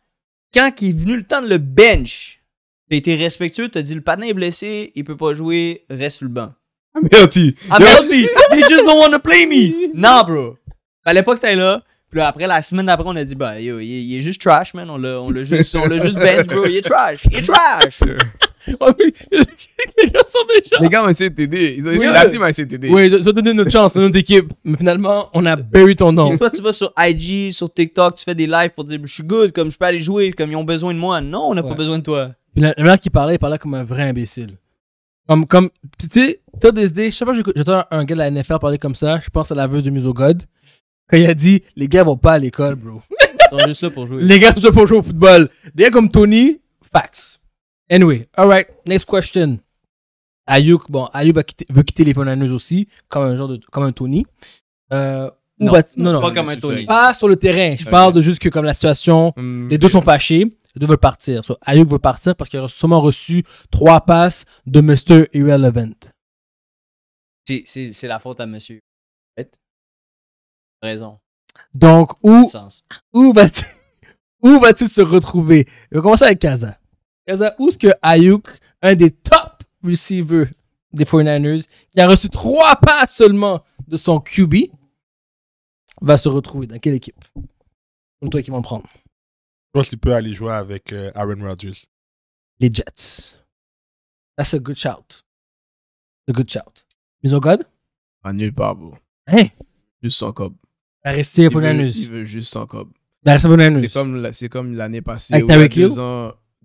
quand il est venu le temps de le bench, t'as été respectueux, t'as dit le patin est blessé, il peut pas jouer, reste sur le banc. Ah, ah, merci. Merci. I'm healthy. They just don't want to play me. non, bro. Fallait pas que t'ailles là. Puis après, la semaine d'après, on a dit, bah, yo, il, est juste trash, man. On l'a, on juste, on juste bench, bro. Il est trash. Il est trash. (laughs) les gars sont méchants. Les gars ont essayé de t'aider. Ils ont- Oui, la team a essayé de t'aider. Oui, ils ont donné notre chance notre équipe. Mais finalement, on a buried ton nom. Toi, tu vas sur IG, sur TikTok, tu fais des lives pour dire, je suis good, comme je peux aller jouer, comme ils ont besoin de moi. Non, on n'a pas besoin de toi. Puis la, qui qui parlait, il parlait comme un vrai imbécile. Comme, comme, tu sais, t'as des chaque fois que pas, j'entends un gars de la NFR parler comme ça, je pense à la veuve de Musogod quand il a dit les gars vont pas à l'école, bro. Ils sont juste là pour jouer. Les gars sont juste là pour jouer au football. Des gars comme Tony, facts. Anyway, all right, next question. Ayuk, bon, Ayuk veut quitter les Fernandes aussi, comme un genre de, comme un Tony. Euh, non, non, pas comme un Tony. Pas ah, sur le terrain. Je parle de juste que comme la situation, hmm. les deux sont fâchés, les deux veulent partir. Ayuk veut partir parce qu'il a sûrement reçu trois passes de Mr. Irrelevant. C'est la faute à Monsieur raison. Donc, où, (laughs) où vas-tu se retrouver? On va commencer avec Kaza. Kaza, où est-ce que Ayuk, un des top receivers des 49ers, qui a reçu trois pas seulement de son QB, va se retrouver? Dans quelle équipe? C'est toi qui en prendre. Je pense qu'il peut aller jouer avec euh, Aaron Rodgers. Les Jets. That's a good shout. A good shout. Mise au God? Manuel nulle part, Hein? Juste rester pour Il veut juste son cop. pour C'est comme l'année passée. Avec Tarek Hill.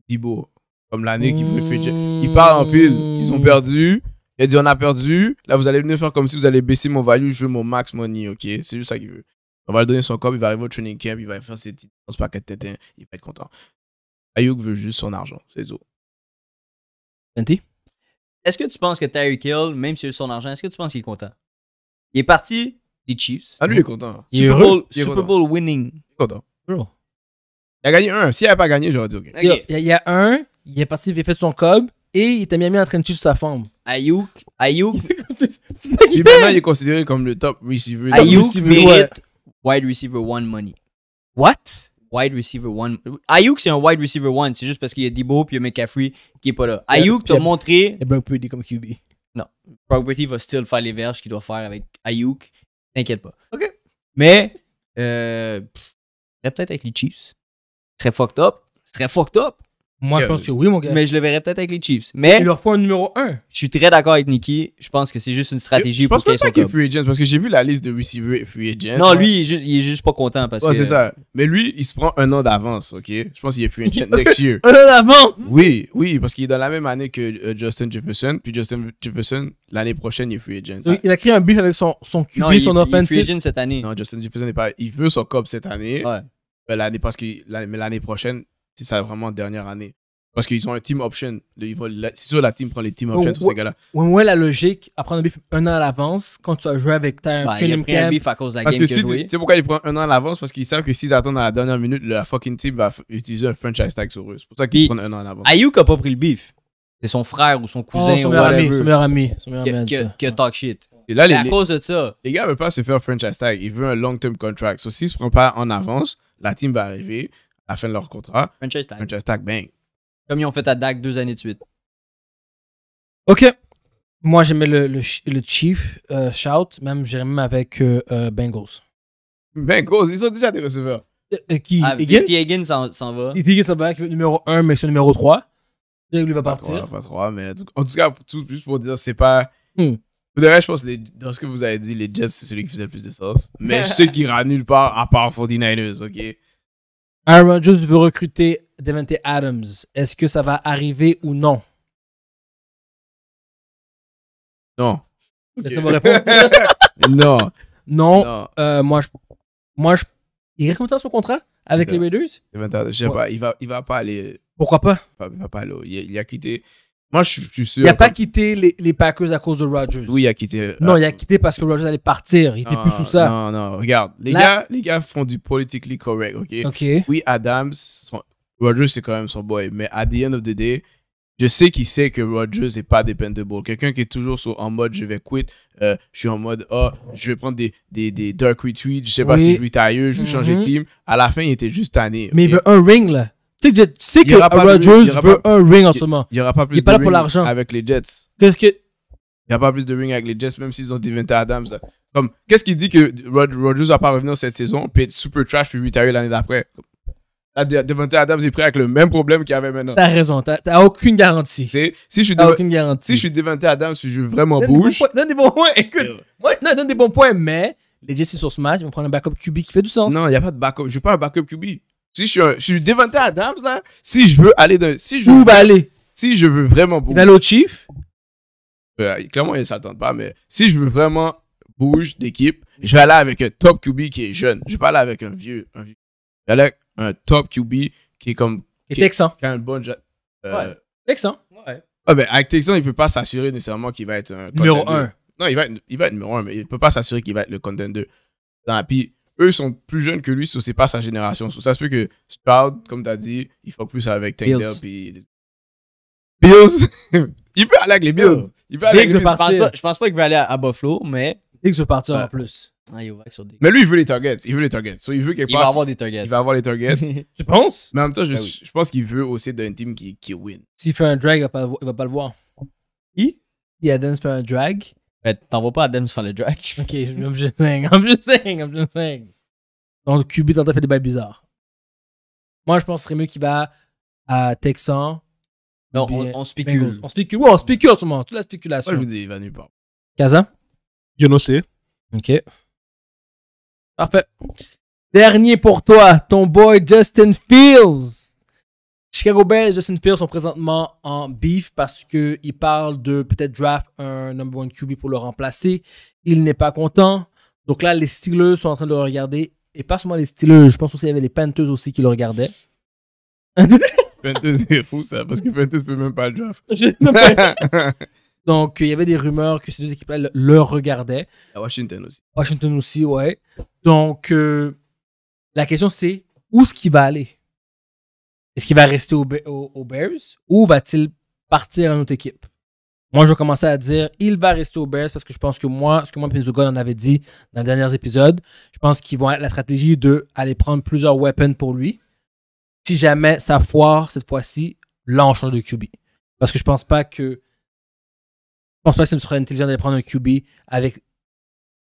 Dibo. Comme l'année qui veut faire. Ils mmh. parlent en pile. Ils ont perdu. Il a dit on a perdu. Là, vous allez venir faire comme si vous allez baisser mon value. Je veux mon max money. Ok. C'est juste ça qu'il veut. On va lui donner son cop. Il va arriver au training camp. Il va faire ses petits danses pas qu'à tête. Il va être content. Ayuk veut juste son argent. C'est tout. Fenty? Est-ce que tu penses que Tyreek Hill, même s'il si a eu son argent, est-ce que tu penses qu'il est content? Il est parti des Chiefs. Ah, lui, il est content. Super Bowl, winning. Il est content. Bro. Il a gagné un. S'il n'avait pas gagné, j'aurais dit OK. Il y a- y, a un, il est parti, il a fait son cob et il était mis en train de tuer sa forme. Ayuk, Ayuk, (laughs) C'est- c'est il est considéré comme le top receiver. Ayuk wide receiver one money. What? Wide receiver one. Ayuk, c'est un wide receiver one. C'est juste parce qu'il y a Debo puis il y a McCaffrey qui est pas là. Ayuk t'a montré Et Brock Purdy comme QB. non Brock Purdy va still faire les verges qu'il doit faire avec Ayuk. T'inquiète pas. OK. Mais, euh, pff, peut-être avec les Chiefs. Très fucked up. Très fucked up. Moi, je pense que oui, mon gars. Mais je le verrais peut-être avec les Chiefs. Mais il leur faut un numéro 1. Je suis très d'accord avec Nicky. Je pense que c'est juste une stratégie je pour qu'ils soient est Free Agents parce que j'ai vu la liste de receivers Free Agents. Non, lui, il est, juste, pas content parce ouais, c'est ça. Mais lui, il se prend un an d'avance, ok? Je pense qu'il est Free (laughs) Agent next year. un an d'avance? Oui, oui, parce qu'il est dans la même année que euh, Justin Jefferson. Puis Justin Jefferson, l'année prochaine, il est Free Agent. Il a créé un beef avec son, son QB, son offensive. Il est Free Agent cette année. Non, Justin Jefferson n'est pas. Il veut son cop cette année. Ouais. Ben, l'année, l'année prochaine, c'est ça vraiment dernière année. Parce qu'ils ont un team option. C'est sûr, la team prend les team options sur ces gars-là. Ouais, ouais, la logique, prendre un bif un an à l'avance, quand tu as joué avec ta bah, a pris un bif à cause de la parce game que, si tu, sais pourquoi ils prennent un an à l'avance Parce qu'ils savent que s'ils attendent à la dernière minute, la fucking team va utiliser un franchise tag sur eux. C'est pour ça qu'ils prennent un an à l'avance. Ayuk a pas pris le bif. C'est son frère ou son oh, cousin son ou meilleur ami, son meilleur ami, son meilleur ami qui, a, talk shit. Et là, les, à cause de ça. Les gars veulent pas se faire un franchise tag. Ils veulent un long-term contract. Donc s'ils se prennent pas en avance, la team va arriver à la fin de leur contrat. Franchise tag. Franchise bang. Comme ils ont fait à Dak deux années de suite. OK. Moi, j'aimais le, Chief euh, Shout, même j'aimais avec euh, euh, Bengals. Bengals, ils ont déjà des receveurs. Euh, qui ah, s'en va. Higgins s'en va avec numéro 1, mais c'est numéro 3. Lui va partir. pas 3, mais en tout cas, juste pour dire, c'est pas. Hmm. Vous je pense que dans ce que vous avez dit, les Jets, c'est celui qui faisait le plus de sens. Mais (laughs) ceux qui ira nulle part, à part 49ers, ok? Aaron Rodgers veut recruter Devante Adams. Est-ce que ça va arriver ou non? Non. (laughs) non. Non. non. Euh, moi, je, moi, je. Il est son contrat avec les Raiders? Je sais pas. Il va, il va pas aller. Pourquoi pas? Il va, va pas aller. il a quitté. Moi, je, suis sûr. Il n'a pas quitté les, les, Packers à cause de Rodgers. Oui, il a quitté. Euh, non, il a quitté parce que Rodgers allait partir. Il n'était plus sous ça. Non, non, regarde. Les, gars, les gars font du politically correct, OK? Ok. Oui, Adams, Rodgers, c'est quand même son boy. Mais at the end of the day, je sais qu'il sait que Rodgers n'est pas dependable. Quelqu'un qui est toujours en mode je vais quit, euh, je suis en mode oh, je vais prendre des, des, des dark retweets, je sais pas si je retire, je vais changer de mhm. team. À la fin, il était juste tanné. Mais il veut un ring là. C'est sais que, tu Rodgers veut un ring en ce moment. Il n'y aura pas plus de ring avec les Jets. Qu'est-ce que. Il n'y a pas plus de ring avec les Jets, même s'ils ont Devonta Adams. Comme, qu'est-ce qui dit que Rod Rodgers va pas revenir cette saison, puis être super trash, puis retirer l'année d'après? Devonta Adams est prêt avec le même problème qu'il avait maintenant. T'as raison, t'as aucune garantie. T'as si je suis aucune garantie. Si je suis Adams, Si je vraiment donne bouge. donne des bons points, écoute. Moi, donne des bons points, mais les Jets sont sur ce match, ils vont prendre un backup QB qui fait du sens. Non, il n'y a pas de backup. Je veux pas un backup QB. Si je suis, un, je suis Adams, là, si je veux aller dans. Si je Où aller Si je veux vraiment bouger. Chief euh, Clairement, ils ne s'attendent pas, mais si je veux vraiment bouger d'équipe, je vais aller avec un top QB qui est jeune. Je vais pas aller avec un vieux. Un Je vais aller avec un top QB qui est comme. Texan. un bon. Euh, ouais. Texan. Ouais. Ah, ben, avec Texan, il peut pas s'assurer nécessairement qu'il va être un. Numéro 1. Non, il va être, il va être numéro 1, mais il peut pas s'assurer qu'il va être le contender. Dans, puis, eux sont plus jeunes que lui, so c'est pas sa génération. ça se peut que Stroud, comme tu as dit, il faut plus avec Tinder puis Bills. (laughs) il peut aller avec les Bills. Oh. Il peut aller Je pense pas, je pense pas qu'il va aller à, Buffalo, mais. Dès que je partir en plus. Ah, mais lui, il veut les targets. Il veut les targets. il veut va avoir des targets. Il va avoir les targets. (laughs) (laughs) tu penses? Mais en même temps, ben je, pense qu'il veut aussi d'un team qui, qui win. S'il fait un drag, il va pas, va pas le voir. Il? y a fait un drag. Ben, t'en vas pas à Dems faire le drag. Ok, je just saying, I'm just saying, I'm just saying. Donc, QB t'en as fait des bails bizarres. Moi, je pense que ce serait mieux qu'il va à Texan. Non, on, on, spécule. On spécule, on spécule en ce moment. Toute la spéculation. je vous dis, il va nulle part. Kaza Ok. Parfait. Dernier pour toi, ton boy Justin Fields. Chicago Bears Justin Fields sont présentement en beef parce qu'ils parlent de peut-être draft un number one QB pour le remplacer. Il n'est pas content. Donc là, les Steelers sont en train de le regarder. Et pas seulement les Steelers, je pense aussi qu'il y avait les Panthers aussi qui le regardaient. (laughs) Panthers, c'est fou ça, parce que Panthers ne peut même pas le draft. (laughs) Donc, il y avait des rumeurs que ces deux équipes-là le, regardaient. À Washington aussi. Washington aussi, ouais. Donc, euh, la question c'est où est-ce qu'il va aller est-ce qu'il va rester aux Bears ou va-t-il partir à autre équipe? Moi, je vais commencer à dire il va rester aux Bears parce que je pense que moi, ce que moi et en avait dit dans les derniers épisodes, je pense qu'ils vont être la stratégie d'aller prendre plusieurs weapons pour lui. Si jamais ça foire cette fois-ci, l'enchant de QB. Parce que je pense pas que. Je pense pas que ce serait intelligent d'aller prendre un QB avec.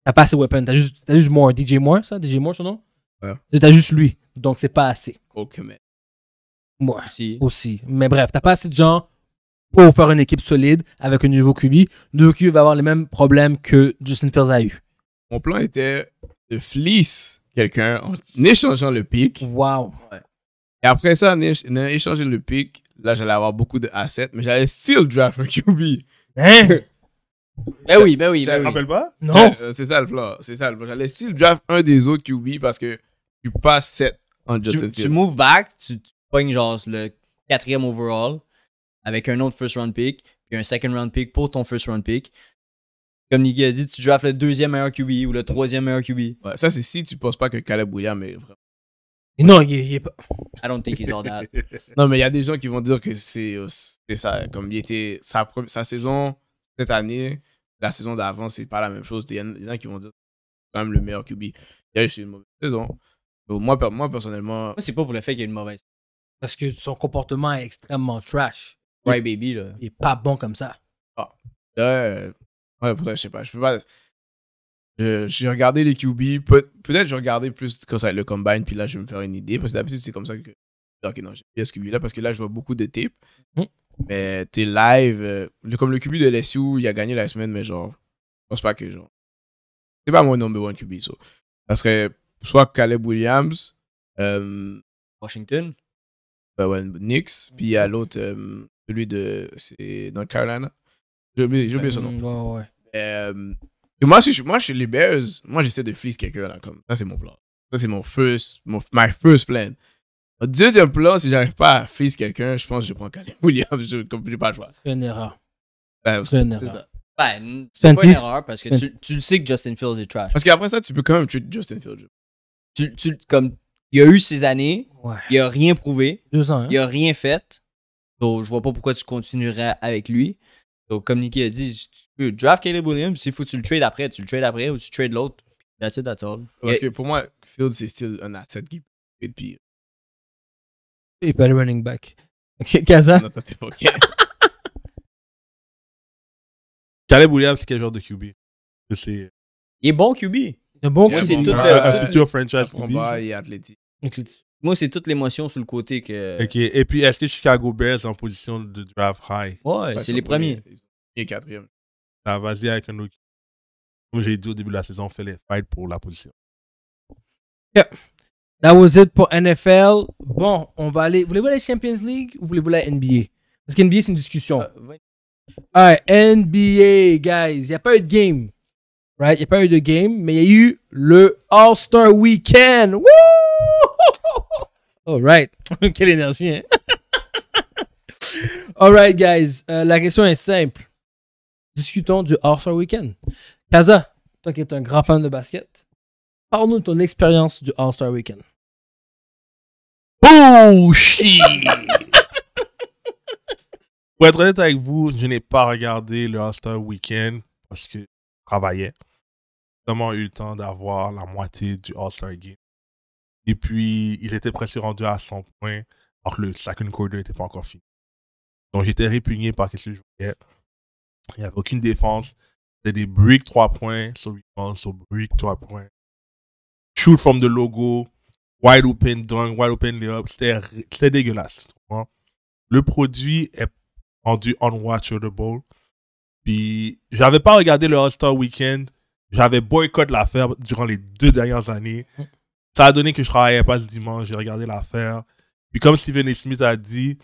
T'as pas assez weapons. T'as juste, as juste Moore. DJ Moore, ça DJ Moore, son nom Ouais. T'as juste lui. Donc, c'est pas assez. OK, mais... Moi aussi. Mais bref, t'as pas assez de gens pour faire une équipe solide avec un nouveau QB. Nouveau QB va avoir les mêmes problèmes que Justin Fields a eu. Mon plan était de fleece quelqu'un en échangeant le pick. Wow. Et après ça, en échangeant le pick, là, j'allais avoir beaucoup de assets, mais j'allais still draft un QB. Hein? (laughs) ben oui, ben oui. Ben tu oui. rappelles pas? Non. Euh, c'est ça le plan. C'est ça le J'allais still draft un des autres QB parce que tu passes 7 en Justin Fields. Tu move back, tu, pogne genre le quatrième overall avec un autre first round pick, puis un second round pick pour ton first round pick. Comme Niki a dit, tu drafts le deuxième meilleur QB ou le troisième meilleur QB. ça, c'est si tu penses pas que Caleb Williams est vraiment. non, il, est pas. I don't think he's all that. (laughs) non, mais il y a des gens qui vont dire que c'est ça. Comme il était. Sa, sa saison cette année, la saison d'avant, c'est pas la même chose. Il y en a qui vont dire quand même le meilleur QB. Il a eu une mauvaise saison. Moi, moi personnellement. Moi, c'est pas pour le fait qu'il y a une mauvaise parce que son comportement est extrêmement trash. Ouais, baby, là. Il est pas bon comme ça. Ah. Là, euh, je sais pas. Je peux pas. J'ai regardé les QB. Peut-être je regardais plus quand ça le combine, puis là, je vais me faire une idée. Parce que d'habitude, c'est comme ça que. Ok, non, j'ai bien ce QB-là, parce que là, je vois beaucoup de tapes. Mm. Mais t'es live. Euh, comme le QB de LSU, il a gagné la semaine, mais genre. Je pense pas que genre. C'est pas mon number one QB, ça. Ça serait soit Caleb Williams. Euh, Washington. Bah, ouais, Nix, puis il y a l'autre, euh, celui de. C'est North Carolina. J'ai oublié, j'ai son nom. Mm, ouais, euh, moi, je, moi, je suis les moi, j'essaie de fleece quelqu'un, là, comme. Ça, c'est mon plan. Ça, c'est mon first, my first plan. Mon deuxième plan, si j'arrive pas à fleece quelqu'un, je pense que je prends william (laughs) Williams, je n'ai pas le choix. C'est une erreur. Ben, c'est une erreur. Ben, c'est pas une erreur parce que tu, tu sais que Justin Fields est trash. Parce qu'après ça, tu peux quand même tuer Justin Fields. Tu, tu, comme, il a eu ses années. Il a rien prouvé. Hein. Il a rien fait. Donc, je vois pas pourquoi tu continuerais avec lui. Donc, comme Nicky a dit, tu peux draft Caleb Williams. S'il faut que tu le trades après, tu le trades après ou tu trades l'autre. Parce que pour moi, Field, c'est still un asset qui peut Il pire. pas le running back. Kaza. Non, (laughs) Caleb Williams, c'est quel genre de QB? C'est... Il est bon QB. De Moi, c'est tout franchise combat et Moi, c'est toute l'émotion sur le côté que. Ok. Et puis, est-ce que Chicago Bears en position de draft high Ouais, c'est les premiers. Et quatrième. Ça ah, va y avec un autre. Comme j'ai dit au début de la saison, on fait les fights pour la position. Yeah. That was it pour NFL. Bon, on va aller. Voulez-vous la Champions League ou voulez-vous la NBA Parce que NBA, c'est une discussion. Euh, All right, NBA, guys. Il n'y a pas eu de game. Right? Il n'y a pas eu de game, mais il y a eu le All-Star Weekend. Woo! (laughs) All right. (laughs) Quelle énergie, hein? (laughs) All right, guys. Euh, la question est simple. Discutons du All-Star Weekend. Kaza, toi qui es un grand fan de basket, parle-nous de ton expérience du All-Star Weekend. Bullshit! Pour être honnête avec vous, je n'ai pas regardé le All-Star Weekend parce que je travaillais tellement eu le temps d'avoir la moitié du All-Star Game. Et puis, il était presque rendu à 100 points, alors que le second quarter n'était pas encore fini. Donc, j'étais répugné par ce que je voyais. Il n'y avait aucune défense. C'était des bricks 3 points sur rebound, sur break 3 points. Shoot from the logo, wide open dunk, wide open layup. C'était dégueulasse. Le produit est rendu unwatchable. Puis, j'avais pas regardé le All-Star Weekend j'avais boycott l'affaire durant les deux dernières années. Mm. Ça a donné que je travaillais pas ce dimanche, j'ai regardé l'affaire. Puis comme Steven Smith a dit,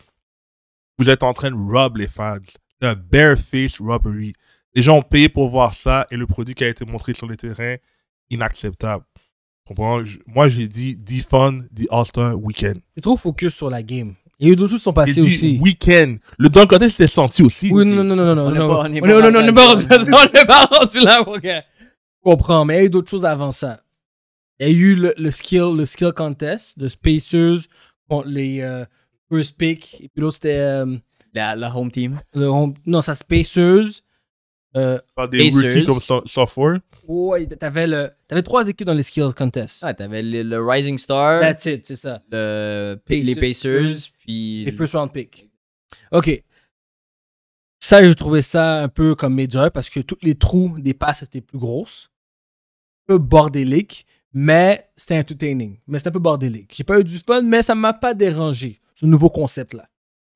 vous êtes en train de rob les fans. C'est un bare-faced robbery. Les gens ont payé pour voir ça et le produit qui a été montré sur le terrain, inacceptable. Comprends? Moi, j'ai dit defund the All-Star Weekend. T'es trop focus sur la game. Il y a eu d'autres choses qui sont passées aussi. Weekend. Le Dunk Contest s'était senti aussi. Oui, non, non, non, non, non. On n'est pas rendu là, mon comprends, mais il y a eu d'autres choses avant ça. Il y a eu le, le skill, le skill contest de Spacers contre les euh, First Pick. Et puis l'autre, c'était. Euh, la, Home Team. non, ça, Spacers. Euh, Pas des routines comme software. Ouais, t'avais, le, trois équipes dans les skill contest. Ah, t'avais le, Rising Star. That's it, c'est ça. Le, les Pacers. Puis les First Round Pick. Ok. Ça, j'ai trouvé ça un peu comme médiocre parce que tous les trous des passes étaient plus grosses peu bordélique, mais c'était entertaining. Mais c'était un peu bordélique. J'ai pas eu du fun, mais ça m'a pas dérangé, ce nouveau concept-là.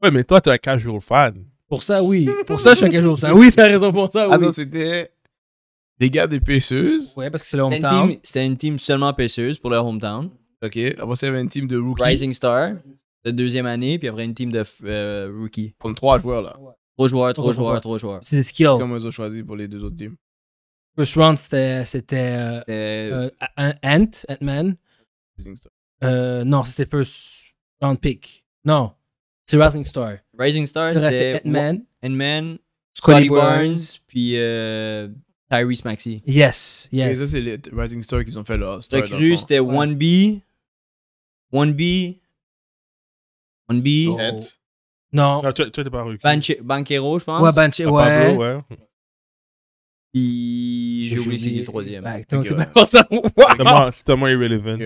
Ouais, mais toi, t'es un casual fan. Pour ça, oui. Pour ça, je suis un casual fan. Oui, c'est la raison pour ça. Ah oui. non, c'était des gars des pêcheuses. Ouais, parce que c'est le hometown. C'était une, team seulement pêcheuse pour leur hometown. Ok. Après, ça, il y avait une team de Rookie. Rising Star, la deuxième année, puis après, une team de Rookie. Euh, rookies. Comme trois joueurs, là. Trois joueurs, trois joueurs, trois joueurs. C'est des skills. Comme ils ont choisi pour les deux autres teams First round, c'était euh, euh, Ant, Ant-Man. Euh, non, c'était First Round Pick. Non, c'est Rising Star. Rising Star, c'était Ant-Man. Ant-Man, Scotty Barnes, puis euh, Tyrese Maxi. Yes, yes. Et ça, c'est les Rising Star qu'ils ont fait là. T'as cru, c'était 1B, 1B, 1B. Non. Ah, tu, étais pas Banche Banquero, je pense. Ouais, Banquero, ah, ouais. Puis j'ai oublié c'est le troisième. Bah, c'est euh, pas important. C'était moins irrelevant.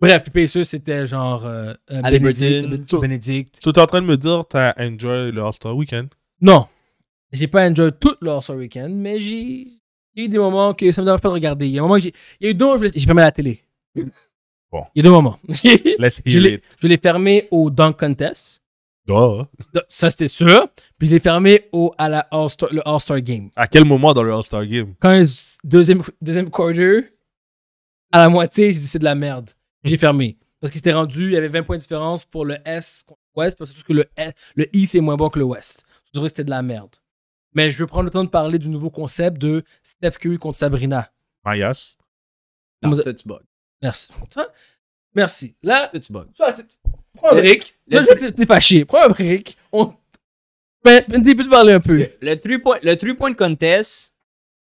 Bref, puis c'était genre euh, euh, Benedict. Tu es en train de me dire t'as enjoy le all Weekend? Non. J'ai pas enjoy tout le all Weekend, mais j'ai eu des moments que ça me dérange pas de regarder. Il y a, que il y a eu deux moments j'ai fermé la télé. Bon. Il y a deux moments. Let's (laughs) hear je l'ai fermé au Dunk Contest. Ça, c'était sûr. Puis je l'ai fermé au, à la All -Star, le All-Star Game. À quel moment dans le All-Star Game? Quand deuxième, quarter, à la moitié, j'ai dit c'est de la merde. J'ai fermé. Parce qu'il s'était rendu, il y avait 20 points de différence pour le S contre le West parce que le, le I, c'est moins bon que le West. Je dirais que c'était de la merde. Mais je veux prendre le temps de parler du nouveau concept de Steph Curry contre Sabrina. Mayas. Yes. Merci. Merci. Là, petit toi Prends un brick. Là, t'es fâché. Prends un brick. On. Ben, début ben, de parler un peu. Le, 3 point, le point contest.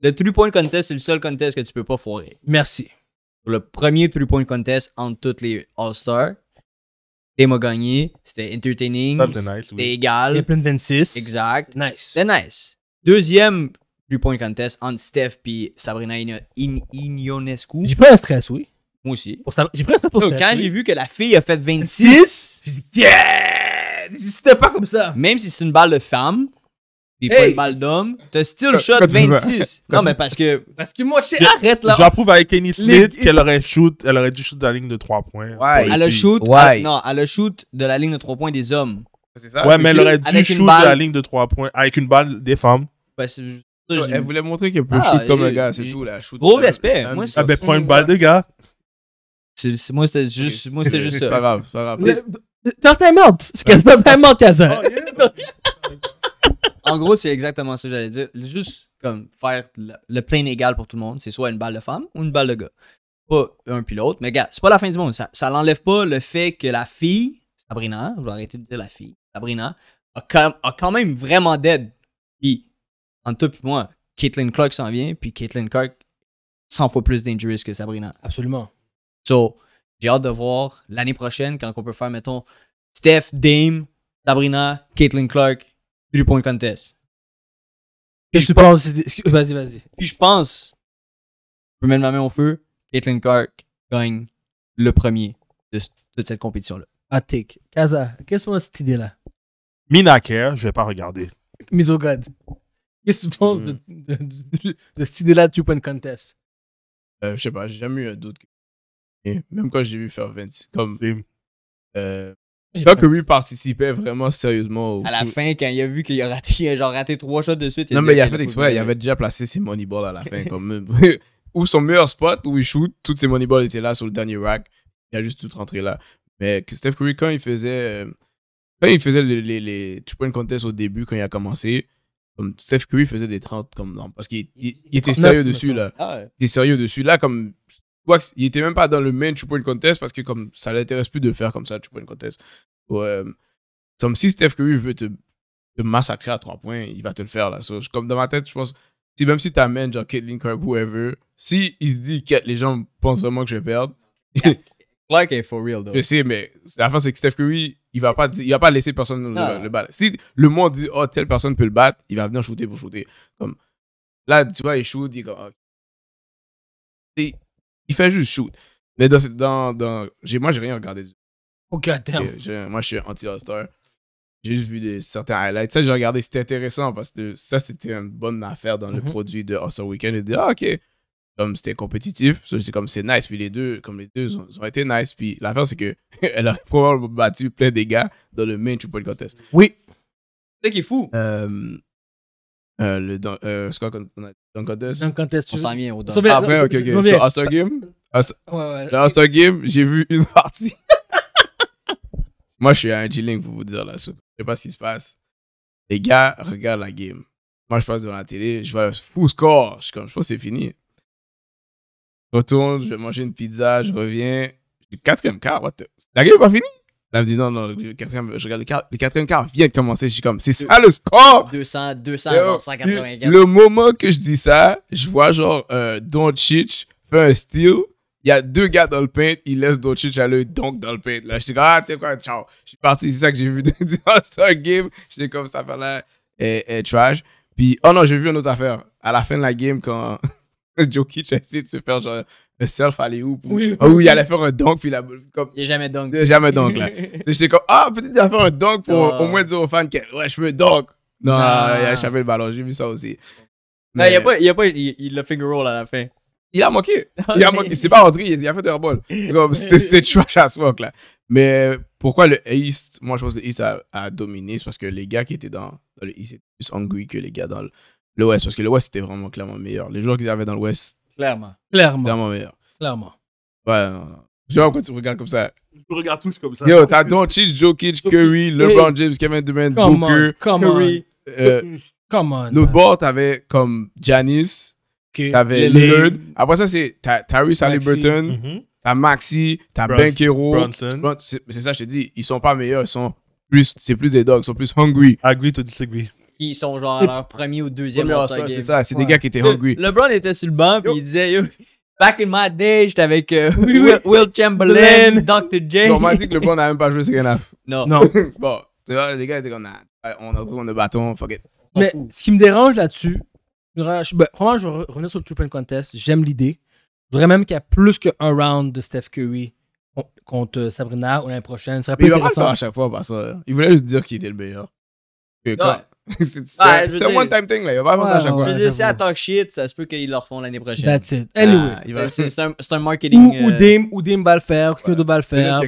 Le 3 point contest, c'est le seul contest que tu peux pas foirer. Merci. le premier 3 point contest entre toutes les All-Stars, Tim a gagné. C'était entertaining. C'était nice, oui. égal. Il y a plein de 26. Exact. Nice. C'était nice. Deuxième 3 point contest entre Steph et Sabrina In J'ai pas un stress, oui. Moi aussi. J'ai pris Quand j'ai vu que la fille a fait 26, j'ai dit yeah! C'était pas comme ça. Même si c'est une balle de femme, pis pas une balle d'homme, t'as still shot 26. Non, mais parce que. Parce que moi, je sais, arrête là. J'approuve avec Kenny Smith qu'elle aurait shoot, elle aurait dû shoot de la ligne de 3 points. Ouais. Elle a shoot. non, elle a shoot de la ligne de 3 points des hommes. C'est Ça, ouais, mais elle aurait dû shoot de la ligne de 3 points avec une balle des femmes. elle voulait montrer qu'elle peut ah, shoot comme un gars, c'est tout. Là, gros respect. Moi, ah, ben, prends une balle de gars moi, c'était juste, juste (laughs) ça. C'est pas grave, c'est pas grave. c'est ça. Oh, (laughs) en gros, c'est exactement ça que j'allais dire. Juste comme faire le, plein égal pour tout le monde, c'est soit une balle de femme ou une balle de gars. Pas un puis l'autre, mais gars, c'est pas la fin du monde. Ça, ça l'enlève pas le fait que la fille, Sabrina, je vais arrêter de dire la fille, Sabrina, a quand, même vraiment d'aide. Puis, en toi et moi, Caitlin Clark s'en vient, puis Caitlin Clark 100 fois plus dangerous que Sabrina. Absolument. So, j'ai hâte de voir l'année prochaine quand on peut faire, mettons, Steph, Dame, Sabrina, Caitlin Clark, 3 point contest. que tu penses? Vas-y, vas-y. Puis je pense. Je peux mettre ma main au feu. Caitlin Clark gagne le premier de, cette compétition-là. Attic, take. Kaza, qu'est-ce que tu de cette idée-là? Minaker, je vais pas regarder. Misogod. Qu'est-ce que tu penses de, cette idée-là hmm. de Point Contest? Euh, je sais pas, j'ai jamais eu un doute (laughs) même quand j'ai vu faire 26. Comme, euh, quand que lui participait vraiment sérieusement À la fin, quand il a vu qu'il a raté, genre raté trois shots de suite. Il non, mais il a fait exprès, il avait déjà placé ses money balls à la fin. (laughs) comme, (laughs) ou son meilleur spot où il shoot, toutes ses money balls étaient là sur le dernier rack. Il a juste tout rentré là. Mais Steph Curry, quand il faisait. Euh, quand il faisait les, les, les au début, quand il a commencé, comme Steph Curry faisait des 30 comme non, parce qu'il était sérieux dessus là. Ah il était sérieux dessus là comme il était même pas dans le main two une contest parce que comme ça l'intéresse plus de faire comme ça two-point contest. Euh, comme si Steph Curry veut te, massacrer à trois points, il va te le faire là. comme dans ma tête, je pense, si même si t'amènes genre Caitlin Curry, whoever, si il se dit que les gens pensent vraiment que je vais perdre. like (laughs) for real, Je sais, mais la fin, c'est que Steph Curry, il va pas, il va pas laisser personne le, battre. Si le monde dit, oh, telle personne peut le battre, il va venir shooter pour shooter. Comme, là, tu vois, il shoot, il comme, il fait juste shoot. Mais dans, dans, dans moi, j'ai rien regardé. Ok, damn. Moi, je suis anti roster J'ai juste vu des, certains highlights. Ça, j'ai regardé, c'était intéressant parce que ça, c'était une bonne affaire dans le mm-hmm. produit de all Weekend. J'ai dit, ah, ok. Comme c'était compétitif, c'est comme c'est nice. Puis les deux, comme les deux ont, été nice. Puis l'affaire, c'est que (laughs) elle a probablement battu plein de gars dans le main le contest. Oui. C'est qui est fou. Euh, euh, le, score euh, c'est quoi a Dunk Contest Contest. On s'en vient Après, ah, ok, Sur Astro Game ah, Ouais, ouais. Game, j'ai vu une partie. (laughs) Moi, je suis à un G-Link pour vous dire là. Je sais pas ce qui se passe. Les gars regardent la game. Moi, je passe devant la télé, je vois le full score. Je, comme, je pense que c'est fini. Je retourne, je vais manger une pizza, je reviens. suis quatrième quart. What the... La game est pas finie. Là, elle me dit non, non, le quatrième, quart, vient de commencer. Je suis comme, c'est ça le score! 200, 200, Le moment que je dis ça, je vois genre euh, fait un steal. Il y a deux gars dans le paint, il laisse Doncic aller donc dans le paint. Là, je suis comme, ah, tu sais quoi, ciao. Je suis parti, c'est ça que j'ai vu (laughs) du all Game. J'étais comme, Ça affaire-là est trash. Puis, oh non, j'ai vu une autre affaire. À la fin de la game, quand. (laughs) Jokic a essayé de se faire genre le self allait où ah oui, il allait faire un dunk puis la comme il est jamais dunk. jamais dunk là. (laughs) j'étais comme ah peut-être il va faire un dunk pour ah. au moins dire aux fans que ouais je veux dunk. Non, il a échappé le ballon, j'ai vu ça aussi. Non, il a pas il a pas il, il finger roll à la fin. Il a manqué. Il a manqué, c'est pas rentré, il a fait un ball. c'était (laughs) trash à ce là. Mais pourquoi le East, moi je pense que le East a, dominé, c'est parce que les gars qui étaient dans, dans le East étaient plus hungry que les gars dans l'Ouest parce que l'Ouest était vraiment clairement meilleur. Les joueurs qu'ils avaient dans l'Ouest Clairement. Clairement. Clairement meilleur. Ouais, Je vois pourquoi tu regardes comme ça. Je me regarde tous comme ça. Yo, t'as Doncic, Jokic, Curry, LeBron James, Kevin Durant, Booker, on, Curry. On. Euh, come on. L'autre board, t'avais comme Giannis, t'avais Lillard. Après ça, c'est Taris Halliburton, mhm. t'as Maxi, t'as Benkero. C'est ça, je te dis, ils sont pas meilleurs, ils sont plus, c'est plus des dogs, ils sont plus hungry. Agree to disagree qui ils sont genre à leur premier ou deuxième all C'est ça, c'est des gars qui étaient hungry. LeBron était sur le banc, puis il disait Yo, Back in my day, j'étais avec euh, Will, Chamberlain, Dr. J. on m'a dit que LeBron n'a même pas joué sur half. Non. Non. (laughs) bon, tu vois, les gars étaient comme, on a a le bâton, fuck it. Mais ce qui me dérange là-dessus, vraiment, ben, je vais revenir sur le triple contest. J'aime l'idée. Je voudrais même qu'il y ait plus qu'un round de Steph Curry contre euh, Sabrina ou l'année prochaine. Ce serait plus intéressant. Il à chaque fois ça. Hein. Il voulait juste dire qu'il était le meilleur. (laughs) c'est un one-time thing, là. Il va pas faire ça à chaque fois. Je à talk shit, ça se peut qu'ils le refont l'année prochaine. That's it. Ah, anyway. c'est un, un, marketing. Ou, euh, ou, Dame, va le faire, quelqu'un d'autre va le faire.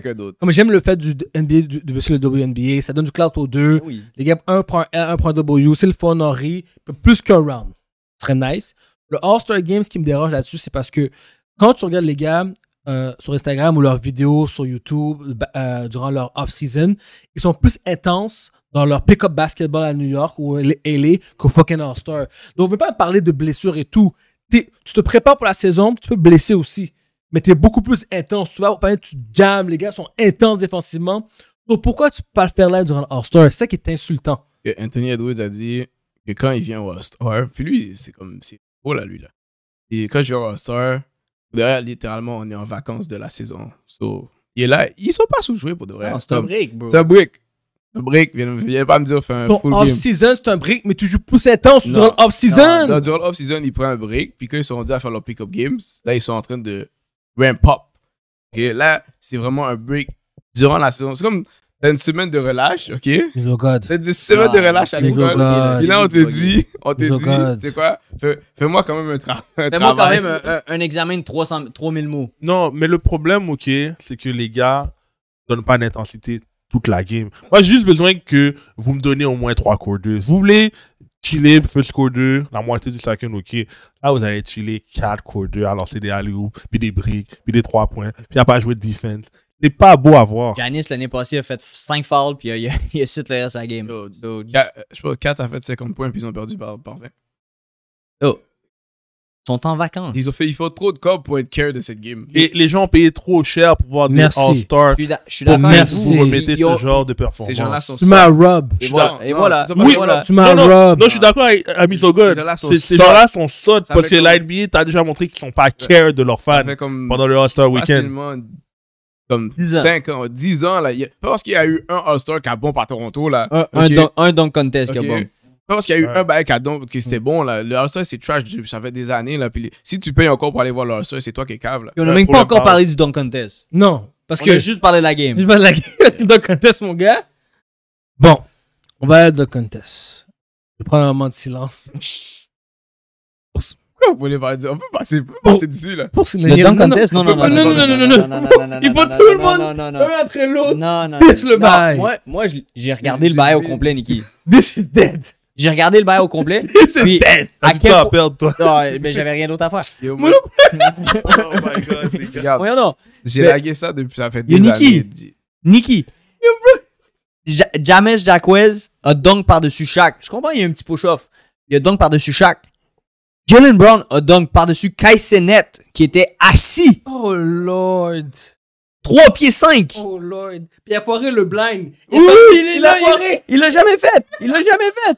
j'aime le fait du NBA, de du le WNBA, ça donne du clout aux deux. Les gars, un prend c'est le fun, on rit. Plus qu'un round. Ce serait nice. Le All-Star Games, ce qui me dérange là-dessus, c'est parce que quand tu regardes les gars, euh, sur Instagram ou leurs vidéos sur YouTube euh, durant leur off-season, ils sont plus intenses dans leur pick-up basketball à New York ou LA qu'au fucking All-Star. Donc, on veut pas parler de blessures et tout. tu te prépares pour la saison, tu peux blesser aussi. Mais tu es beaucoup plus intense. Souvent, au tu jams, les gars sont intenses défensivement. Donc, pourquoi tu peux pas le faire là durant all star C'est ça qui est insultant. Anthony Edwards a dit que quand il vient au All-Star, puis lui, c'est comme, c'est beau là, lui, là. Et quand je vais au All-Star, derrière, littéralement, on est en vacances de la saison. So, il est là, ils sont pas sous-joués pour de vrai. C'est un break, bro. C'est break. Un break, viens, viens pas me dire faire un Ton off-season, c'est un break, mais tu joues plus intense non, durant l'off-season. Durant l'off-season, ils prennent un break, puis quand ils sont rendus à faire leurs pick-up games, là, ils sont en train de ramp up. là, c'est vraiment un break durant la saison. C'est comme t'as une semaine de relâche, ok? Oh God. T'as une semaine de ah, relâche à l'école. Et là, on te dit, on te dit, tu sais quoi? Fais-moi quand même un, travail. Fais-moi quand même un, examen de 300, 3000 mots. Non, mais le problème, ok, c'est que les gars donnent pas d'intensité toute la game. Moi, j'ai juste besoin que vous me donnez au moins trois quarters. Vous voulez chiller, first score 2, la moitié du second ok. Là, vous allez chiller 4 quarters 2, alors c'est des alley puis des briques, puis des 3 points, puis il a pas jouer de defense. C'est pas beau à voir. Giannis, l'année passée, a fait 5 fouls, puis il a, (laughs) il a cité le reste de la game. je sais pas, 4 a fait 50 points, puis ils ont perdu par, par 20. Oh sont en vacances. Ils ont fait, il faut trop de corps pour être care de cette game. Et les gens ont payé trop cher pour voir des All-Stars. Je suis d'accord avec vous. Pour remettre ce genre de performance. Ces gens-là sont Tu m'as rob. Et voilà. voilà. Oui, tu m'as rob. Non, je suis d'accord avec good. Ces gens-là sont sottes parce que l'NBA t'a déjà montré qu'ils sont pas care de leurs fans pendant le All-Star Weekend comme 5 ans, 10 ans. Là. Je pense qu'il y a eu un All-Star qui a bon par Toronto. Là. Un, okay. un, dunk contest qui a bon. Pas parce qu'il y a eu un bail à don c'était bon. Le all c'est trash. Ça fait des années. Là, puis si tu payes encore pour aller voir le c'est toi qui es cave. on n'a même pas encore parlé du Don Contest. Non. Parce que. juste parler de la game. Juste parlé de la game. le Don Contest, mon gars. Bon. On va aller au Don Contest. Je prends un moment de silence. Pourquoi vous voulez pas dire On peut passer, on peut passer dessus là. le Don Contest Non, non, non, non, non, non, non. Il faut tout le monde, un après l'autre. Non, non. le bail. Moi, j'ai regardé le bail au complet, Niki. This is dead. J'ai regardé le bail au complet. (laughs) C'est puis, à ah, quel point... perdre, toi. Non, mais j'avais rien d'autre à faire. (laughs) oh my god, les gars. non. J'ai lagué ça depuis ça fait des années. Nikki. Yo, bro. James Jacquez a dunk par-dessus Shaq. Je comprends, il y a un petit push-off. Il a dunk par-dessus Shaq. Jalen Brown a dunk par-dessus Kai Sennett, qui était assis. Oh lord. 3 pieds 5. Oh lord. a foiré le blind. Il oui, il est il Il l'a jamais fait. Il l'a jamais fait.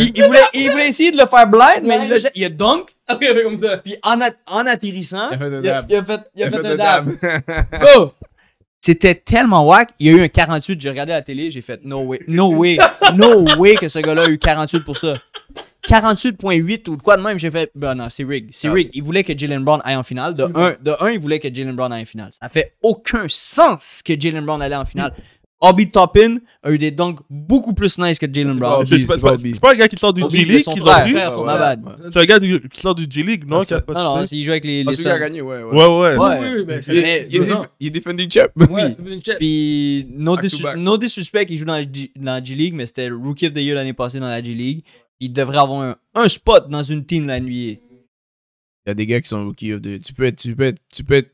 fait il, voulait, il voulait essayer de le faire blind, mais il a, il a dunk. fait (laughs) comme ça. Puis en, en atterrissant, il a fait, un dab. Il a, fait, un dab. (laughs) oh! C'était tellement whack. Il y a eu un 48. J'ai regardé la télé, j'ai fait no way, no way, no way que ce gars-là a eu 48 pour ça. 48.8 ou quoi de même, j'ai fait, ben non, c'est rig. C'est ah rig. Il voulait que Jalen Brown aille en finale. De, un, de un, il voulait que Jalen Brown aille en finale. Ça fait aucun sens que Jalen Brown allait en finale. Mm. Obi Toppin a eu des dunks beaucoup plus nice que Jalen Brown. Ah, c'est pas, pas, un gars qui sort du G-League qu'ils ont vu. C'est un gars qui sort du G-League, ah, non? non, non, il joue avec les, les ah, a gagné, ouais. Ouais, ouais. ouais. il, est, il, est, il Puis, no, disrespect, il joue dans la G-League, mais c'était Rookie of the Year l'année passée dans la G-League il devrait avoir un, spot dans une team la nuit. Il y a des gars qui sont rookie de. Tu peux être, tu peux tu peux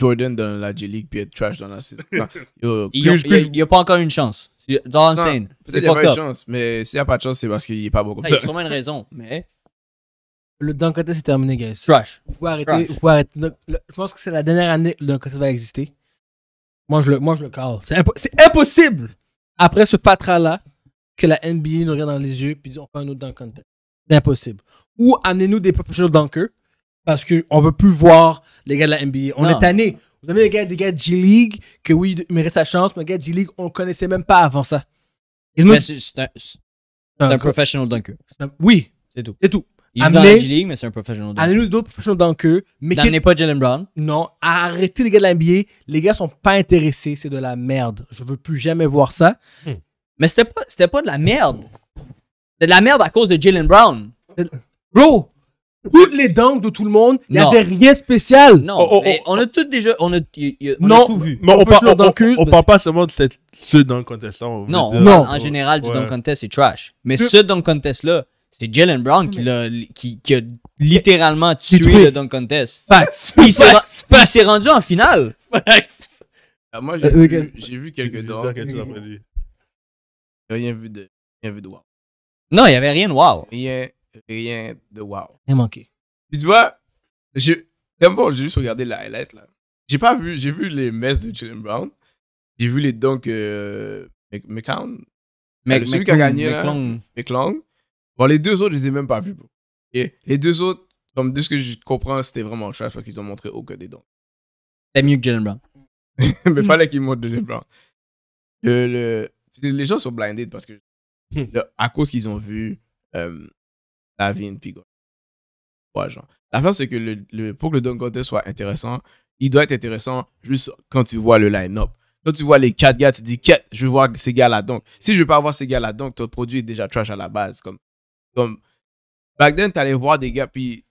Jordan dans la J-League puis être trash dans la C. (laughs) Il n'y a, pas encore une chance. Dans insane. Peut-être n'y a pas de chance, mais s'il n'y a pas de chance, c'est parce qu'il n'est pas bon comme ça. Il y a sûrement une raison, mais. Le dunk c'est terminé, guys. Trash. Vous pouvez arrêter. je pense que c'est la dernière année que le va exister. Moi, je le, moi, je le call. C'est impossible. Après ce patra-là, que la NBA nous regarde dans les yeux et on fait un autre dunk contest. C'est impossible. Ou amenez-nous des professionnels dunkers parce qu'on ne veut plus voir les gars de la NBA. On est tanné. Vous avez des gars, des gars de G-League que oui, méritent sa chance, mais les gars de G-League, on ne connaissait même pas avant ça. C'est un, un, un, professional dunker. Oui. C'est tout. C'est tout. Il est dans la G-League, mais c'est un professional dunker. Amenez-nous d'autres professionnels dunkers. Mais N'amenez pas Jalen Brown. Non. Arrêtez les gars de la NBA. Les gars ne sont pas intéressés. C'est de la merde. Je ne veux plus jamais voir ça. Hmm. Mais c'était pas, c'était pas de la merde. C'était de la merde à cause de Jalen Brown. Bro, toutes les dents de tout le monde, il n'y avait rien de spécial. Non, oh, oh, oh. on a tout déjà, on a, tout vu. Non, on, on, parle, on, pas seulement de cette, ce dunk contest Non, en général, du dunk contest, c'est trash. Mais ce dunk contest là, c'est Jalen Brown qui, l'a, qui, qui a littéralement tué, le dunk contest. Facts. Il s'est, s'est rendu en finale. Facts. Ah, moi, j'ai, euh, vu, j'ai vu, quelques dents. Rien vu de, rien vu de wow. Non, il y avait rien de wow. Rien, rien de wow. Rien manqué. Puis tu vois, j'ai juste regardé la highlight là. J'ai pas vu, j'ai vu les messes de Jalen Brown. J'ai vu les dons euh, McCown. Euh, celui qui a gagné McClung. Bon, les deux autres, je les ai même pas vus. les deux autres, comme de ce que je comprends, c'était vraiment trash parce qu'ils ont montré aucun des dons. C'est mieux que Jalen Brown. (laughs) Mais fallait qu'ils montrent Jalen Brown. le, les gens sont blindés parce que hmm. à cause qu'ils ont vu euh, vie puis ouais, genre. L'affaire, c'est que le, pour que le Don soit intéressant, il doit être intéressant juste quand tu vois le line-up. Quand tu vois les quatre gars, tu dis, quête, je veux voir ces gars-là donc. Si je veux pas voir ces gars-là donc, ton produit est déjà trash à la base. Comme, comme back then, allais voir des gars, puis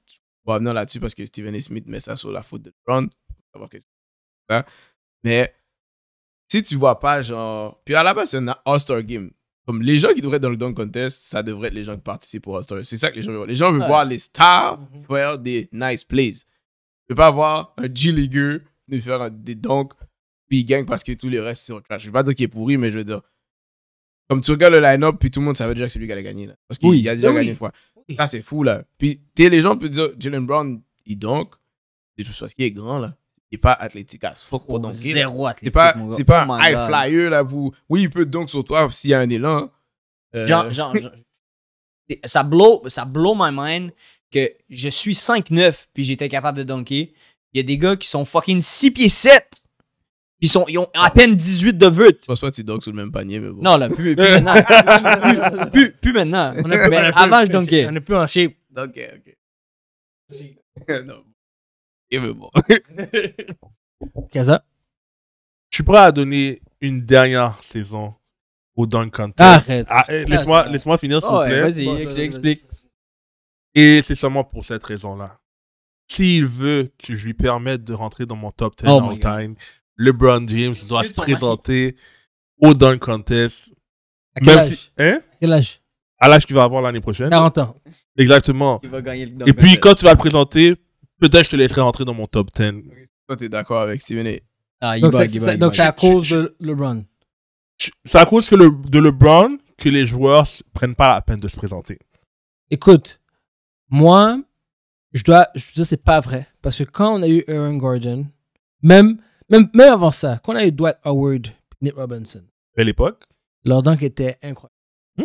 on va venir là-dessus parce que Steven Smith met ça sur la faute de Brown. Hein. Mais si tu vois pas, genre. Puis à la base, c'est un All-Star Game. Comme les gens qui devraient être dans le dunk contest, ça devrait être les gens qui participent au All-Star. C'est ça que les gens veulent voir. Les gens veulent voir les stars mhm. faire des nice plays. Je veux pas voir un g leagueur de faire des dunks, puis il gagne parce que tous les restes sont trash. Je veux pas dire qu'il est pourri, mais je veux dire. Comme tu regardes le line-up, puis tout le monde savait déjà que c'est lui qui a gagné. parce qu'il a déjà gagné une fois. Ça, c'est fou, là. Puis, t'es les gens peuvent dire, Jalen Brown, il dunk. C'est parce qu'il est grand, là n'est pas athlétique as fuck pour donc Zéro athlétique. C'est pas, c'est oh pas high flyer là vous Oui, il peut donc sur toi s'il y a un élan. Euh, (laughs) ça blow, ça my mind que je suis 5'9 puis j'étais capable de dunker. Il y a des gars qui sont fucking 6 pieds 7. Puis ils, sont, ils ont à peine 18 de vœux. Je pense pas que tu dunks sur le même panier, mais bon. Non, là, plus, plus maintenant. (laughs) plus, maintenant. On a plus, on avant, je dunkais. On n'est plus en shape. Ok, ok. (laughs) non, ben (laughs) Kaza? Je suis prêt à donner une dernière saison au Dunk Contest. Arrête. Ah, eh, laisse-moi, laisse finir, s'il te oh, plaît. Vas-y, explique. Et c'est seulement pour cette raison-là. S'il veut que je lui permette de rentrer dans mon top 10 all time, LeBron James doit se présenter au Dunk Contest. À quel même âge? Si... Hein? À l'âge qu'il va avoir l'année prochaine. 40 ans. Exactement. Et puis, quand tu vas le présenter, Peut-être je te laisserai rentrer dans mon top 10. Toi, Toi, t'es d'accord avec Steven. Ah, donc, c'est, à cause de LeBron. c'est à cause que de LeBron que les joueurs prennent pas la peine de se présenter. Écoute, moi, je dois, je dis c'est pas vrai parce que quand on a eu Aaron Gordon, même, même, même avant ça, quand on a eu Dwight Howard, Nick Robinson. À l'époque? Leur dunk était incroyable. Hmm.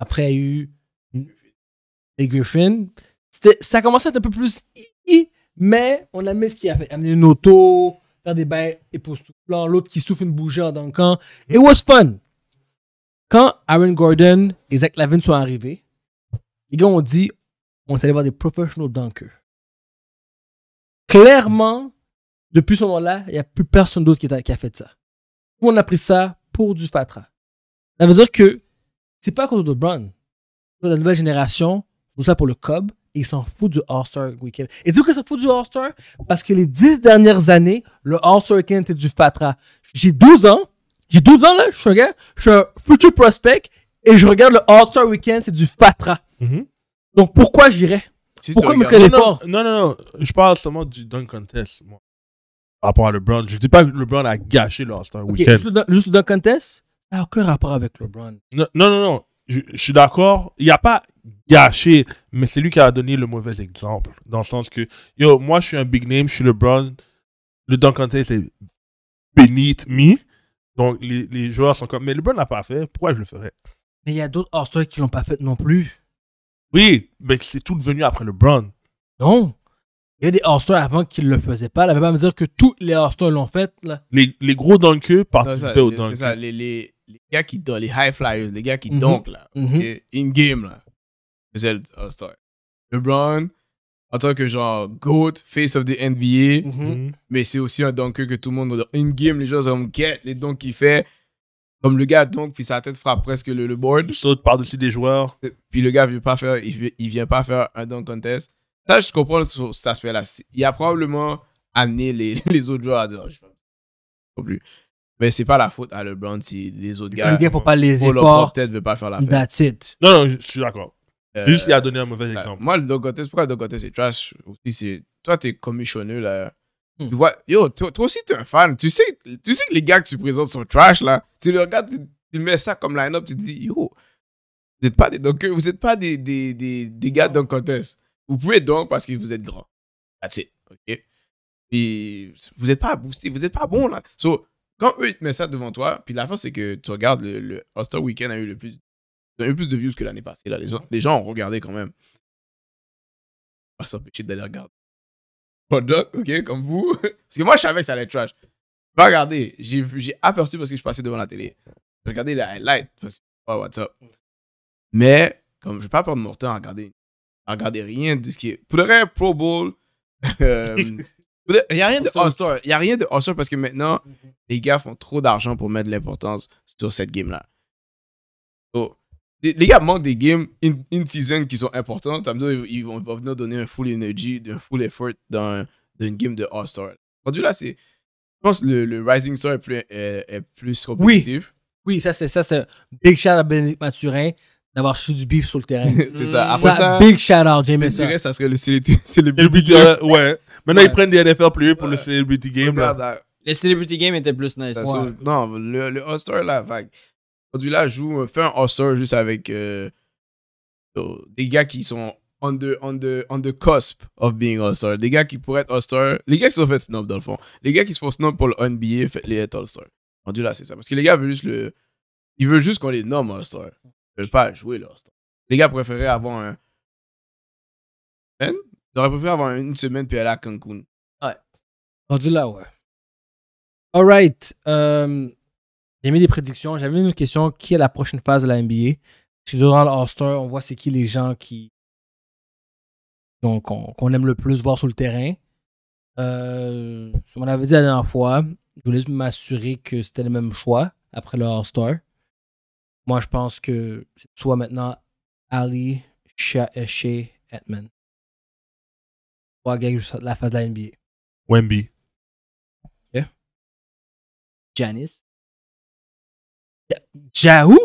Après, il y a eu les Griffin ça commençait à être un peu plus mais on a mis ce qui fait, Amener une auto, faire des bails époustouflants, l'autre qui souffle une bougie en dunkant. It was fun. Quand Aaron Gordon et Zach Lavin sont arrivés, ils ont dit on est allé voir des professionnels dunkers. Clairement, depuis ce moment-là, il n'y a plus personne d'autre qui, a fait ça. On a pris ça pour du fatra. Ça veut dire que c'est pas à cause de Brown. De la nouvelle génération, tout ça pour le Cobb il s'en fout du All-Star Weekend. Et dis qu'ils s'en fout du All-Star parce que les dix dernières années, le All-Star Weekend était du fatra. J'ai 12 ans, j'ai 12 ans là, je suis un gars, je suis un futur prospect et je regarde le All-Star Weekend, c'est du fatra. Mhm. Donc pourquoi j'irais Pourquoi Pourquoi me fait l'effort non, non, non, je parle seulement du Dunk Contest, moi. Par rapport à LeBron, je dis pas que LeBron a gâché le All-Star Weekend. Juste le, Duncan le Dunk Contest, ça n'a aucun rapport avec LeBron. Non, non, non, non. je suis d'accord. Il n'y a pas gâché, mais c'est lui qui a donné le mauvais exemple. Dans le sens que, yo, moi, je suis un big name, je suis LeBron. Le Duncan c'est beneath me. Donc, les, joueurs sont comme, mais LeBron n'a pas fait, pourquoi je le ferais? Mais il y a d'autres hors qui l'ont pas fait non plus. Oui, mais c'est tout devenu après LeBron. Non. Il y avait des hors avant qui ne le faisaient pas. Là, ne pas me dire que tous les hors l'ont fait. Là. Les, les gros dunkers participaient au dunk. les, les, gars qui dunk les high flyers, les gars qui mm là, mhm. in-game, là. LeBron, en tant que genre GOAT, face of the NBA, mm-hmm. mm-hmm. mais c'est aussi un dunker que tout le monde, une game, les gens ont get les dunks qu'il fait. Comme le gars, donc, puis sa tête frappe presque le, board. Il saute par-dessus des joueurs. Puis le gars, veut pas faire, il, vient pas faire un dunk contest. Ça, je comprends cet aspect-là. Il a probablement amené (laughs) les, autres joueurs à dire, je sais plus. Mais c'est pas la faute à LeBron si les autres gars. pour pas les efforts. Leur tête veut pas faire la faute. That's it. Non, non, je suis d'accord. Euh, Juste, il a donné un mauvais ben, exemple. Moi, le Contest, pourquoi le Contest c'est trash aussi c'est, Toi, t'es commissionneux là. Tu hmm. vois, yo, toi, toi aussi, t'es un fan. Tu sais, tu sais que les gars que tu présentes sont trash là. Tu les regardes, tu, mets ça comme line-up, tu te dis, yo, vous n'êtes pas des, donc, vous êtes pas des, des, des, des gars de contest. Vous pouvez donc parce que vous êtes grand. That's it. OK? Puis vous n'êtes pas boosté, vous n'êtes pas bon là. So, quand eux, ils te mettent ça devant toi, puis la force, c'est que tu regardes le, le all Weekend a eu le plus un peu eu plus de views que l'année passée. Là. Les, gens, les gens ont regardé quand même. Pas ah, s'empêcher d'aller regarder. Product, ok, comme vous. (laughs) Parce que moi, je savais que ça allait être trash. Pas regardé. J'ai aperçu parce que je passais devant la télé. J'ai regardé les highlights parce que oh, what's WhatsApp. Mais, comme je vais pas perdre mon temps à regarder, à regarder rien de ce qui est. Pour le Pro Bowl. (laughs) Euh, Il n'y a rien de all-star. Il n'y a rien de all-star parce que maintenant, mhm. les gars font trop d'argent pour mettre de l'importance sur cette game-là. Les, gars manquent des games in, season qui sont importantes. Ça veut dire ils vont, ils venir donner un full energy, un full effort dans, dans game de All-Star. Rendu là, c'est. Je pense que le, Rising Star est plus, est, plus compétitif. Oui, oui ça, c'est ça. C'est big shout à Bénédicte Mathurin d'avoir su du bif sur le terrain. (laughs) c'est ça. Après ça, big shout out, James. Je dirais ça serait le celebrity, (laughs) game. Euh, ouais. Maintenant, ils prennent des NFL plus pour le celebrity game. Là. Le celebrity game était plus nice. non, le, le All-Star, là, vague aujourd'hui là joue, euh, fait un All-Star juste avec euh, des gars qui sont on the, on, the, cusp of being All-Star. Des gars qui pourraient être All-Star. Les gars qui sont faits snob dans le fond. Les gars qui se font snob pour le NBA, faites les être All-Star. aujourd'hui c'est ça. Parce que les gars veulent juste le. Ils veulent juste qu'on les nomme All-Star. Ils veulent pas jouer all star Les gars préféraient avoir un. Ben, ils auraient préféré avoir une semaine puis aller à Cancun. Ouais. aujourd'hui ouais. Alright. Um, euh, j'ai mis des prédictions. J'avais mis une question qui est la prochaine phase de la NBA. Parce que durant le All-Star, on voit c'est qui les gens qui qu'on aime le plus voir sur le terrain. Euh, on avait dit la dernière fois, je voulais m'assurer que c'était le même choix après le All-Star. Moi, je pense que c'est soit maintenant Ali, euh, Shea, Shea Edman. Trois gars la phase de la NBA. Wemby. Yeah. Janice. Jaou?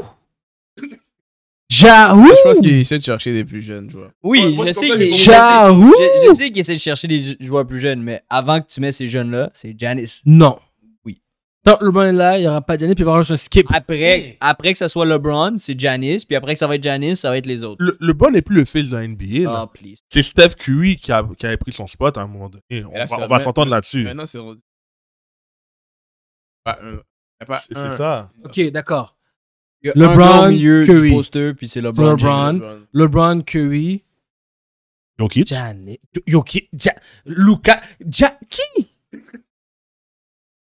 Jaou? Je pense qu'il essaie de chercher des plus jeunes joueurs. Oui, je, sais qu'il essaie, de chercher des joueurs plus jeunes, mais avant que tu mets ces jeunes-là, c'est Janice. Non. Oui. Tant que LeBron est là, il n'y aura pas Janice, puis il va un skip. Après, après que ça soit LeBron, c'est Janice, puis après que ça va être Janice, ça va être les autres. Le, bon n'est plus le fils de la NBA. Là. Ah, c'est Steph Curry qui, a, qui, avait pris son spot à un moment donné. on va, s'entendre là-dessus. Maintenant, c'est c'est ça. Ok, d'accord. LeBron, Curry. puis c'est LeBron. LeBron, LeBron. Curry. Jokic. Jokic. Luca. jackie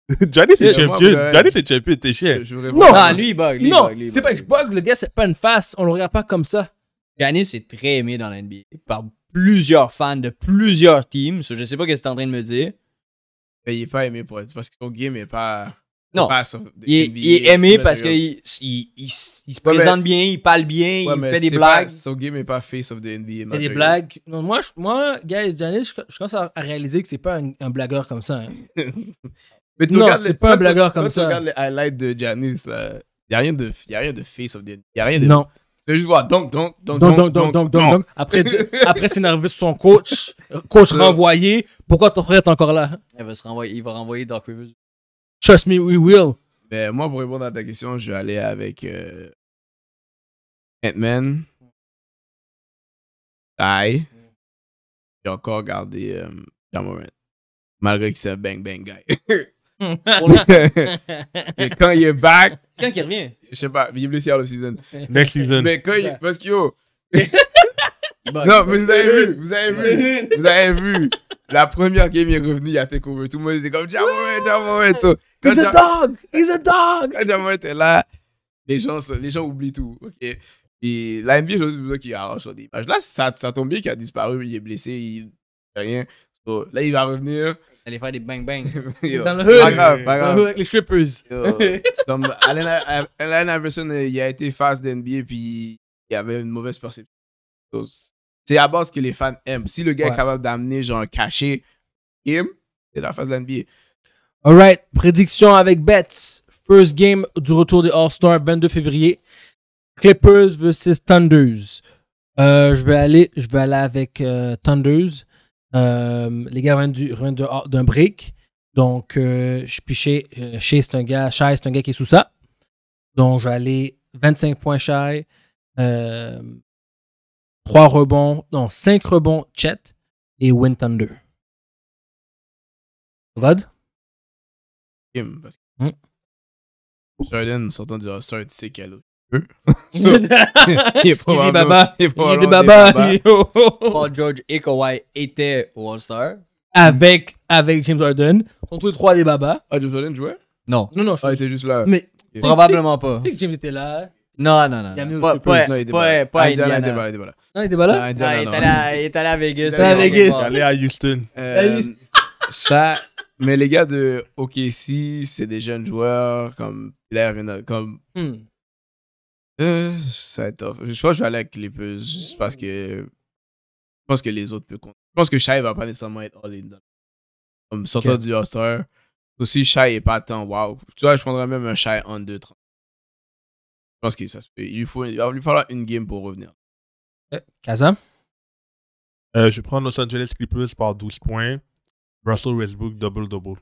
(laughs) c'est champion. Johnny, c'est champion. T'es cher. Non, ah, lui, il bug. Lui, non, c'est pas que je bug. Le gars, c'est pas une face. On le regarde pas comme ça. Giannis est très aimé dans l'NBA par plusieurs fans de plusieurs teams. Je sais pas ce que t'es en train de me dire. il est pas aimé pour être parce que son game est pas. Non. Il est, aimé parce qu'il il, il, se présente bien, il parle bien, il fait des blagues. Son game n'est pas face of the NBA. Il des blagues. moi, moi, guys, Janis, je, commence à réaliser que c'est pas un, blagueur comme ça. mais non, c'est pas un blagueur comme ça. Regarde hein. (laughs) tu regardes les highlights de Janis, il n'y a rien de, rien de face of the NBA. Y a rien de. Non. Tu juste voir donc, donc, donc, donc, donc, donc, donc, donc, Après, (laughs) après s'énerver sur son coach, coach renvoyé, pourquoi ton frère est encore là? Il va se renvoyer, il va renvoyer Doc Rivers. Trust me, we will. Mais ben, moi, pour répondre à ta question, je vais aller avec euh, Ant-Man, Ty, j'ai encore gardé euh, Jamoran. Malgré que c'est un bang bang guy. Mais (laughs) quand il est back. Quand il revient. Je sais pas, il est blessé à la season. Next season. Mais quand il. Parce que yo. non, vous avez vu, vous avez vu, (laughs) vous avez vu. La première game est revenue, il a fait veut. Tout le monde était comme Jamoran, Jamoran, He's un dog! He's un dog! Quand Jamal était là, les gens, les gens oublient tout. OK? Et la NBA, je besoin qui arrange sur des Là, ça, ça tombe bien qu'il a disparu, il est blessé, il n'a rien. là, il va revenir. Il Aller faire des bang-bang. (laughs) Dans le hood. Dans le hood avec les strippers. Comme Alain Iverson, euh, il a été face de NBA, puis il avait une mauvaise perception. c'est à base que les fans aiment. Si le gars est capable d'amener, genre, cachet, game, c'est la face de l'NBA. Alright, prédiction avec Bets. First game du retour des All-Stars, 22 février. Clippers versus Thunders. Euh, je vais aller, je vais aller avec euh, Thunders. Euh, les gars viennent d'un break. Donc, je suis chez, chez c'est un gars, Shai, c'est un gars qui est sous ça. Donc, je vais aller 25 points Shai, 3 rebonds, non, 5 rebonds Chet et Win Thunder. Rod? Kim. Parce que... Mm. Jordan, sortant du roster, tu sais qu'elle a (laughs) il est pas Il est baba. Il est, il est des (laughs) baba. Paul George et Kawhi étaient au All-Star. Avec, avec James Harden. sont tous les trois des babas. Ah, James Harden jouait? Non. Non, non. Je ah, il était juste là. Mais probablement pas. Tu sais que James était là. Non, non, non. Il pas, pas, non, il pas, pas, ah, Indiana. Indiana. Il était pas là. il était pas là? il était allé à Vegas. Il est allé à Houston. Euh, ça, mais les gars de OKC, c'est des jeunes joueurs comme Blair comme. Hmm. Euh, ça va être Je pense que je vais aller avec Clippers juste parce que. Je pense que les autres peuvent compter. Je pense que Shai va pas nécessairement être all-in. Comme sortir du roster. Aussi, Shai est pas tant wow. Tu vois, je prendrais même un Shai en 2-30. Je pense que ça se fait. Il, faut, va lui falloir une game pour revenir. Euh, Kaza? Euh, je prends Los Angeles Clippers par 12 points. Russell Westbrook double-double.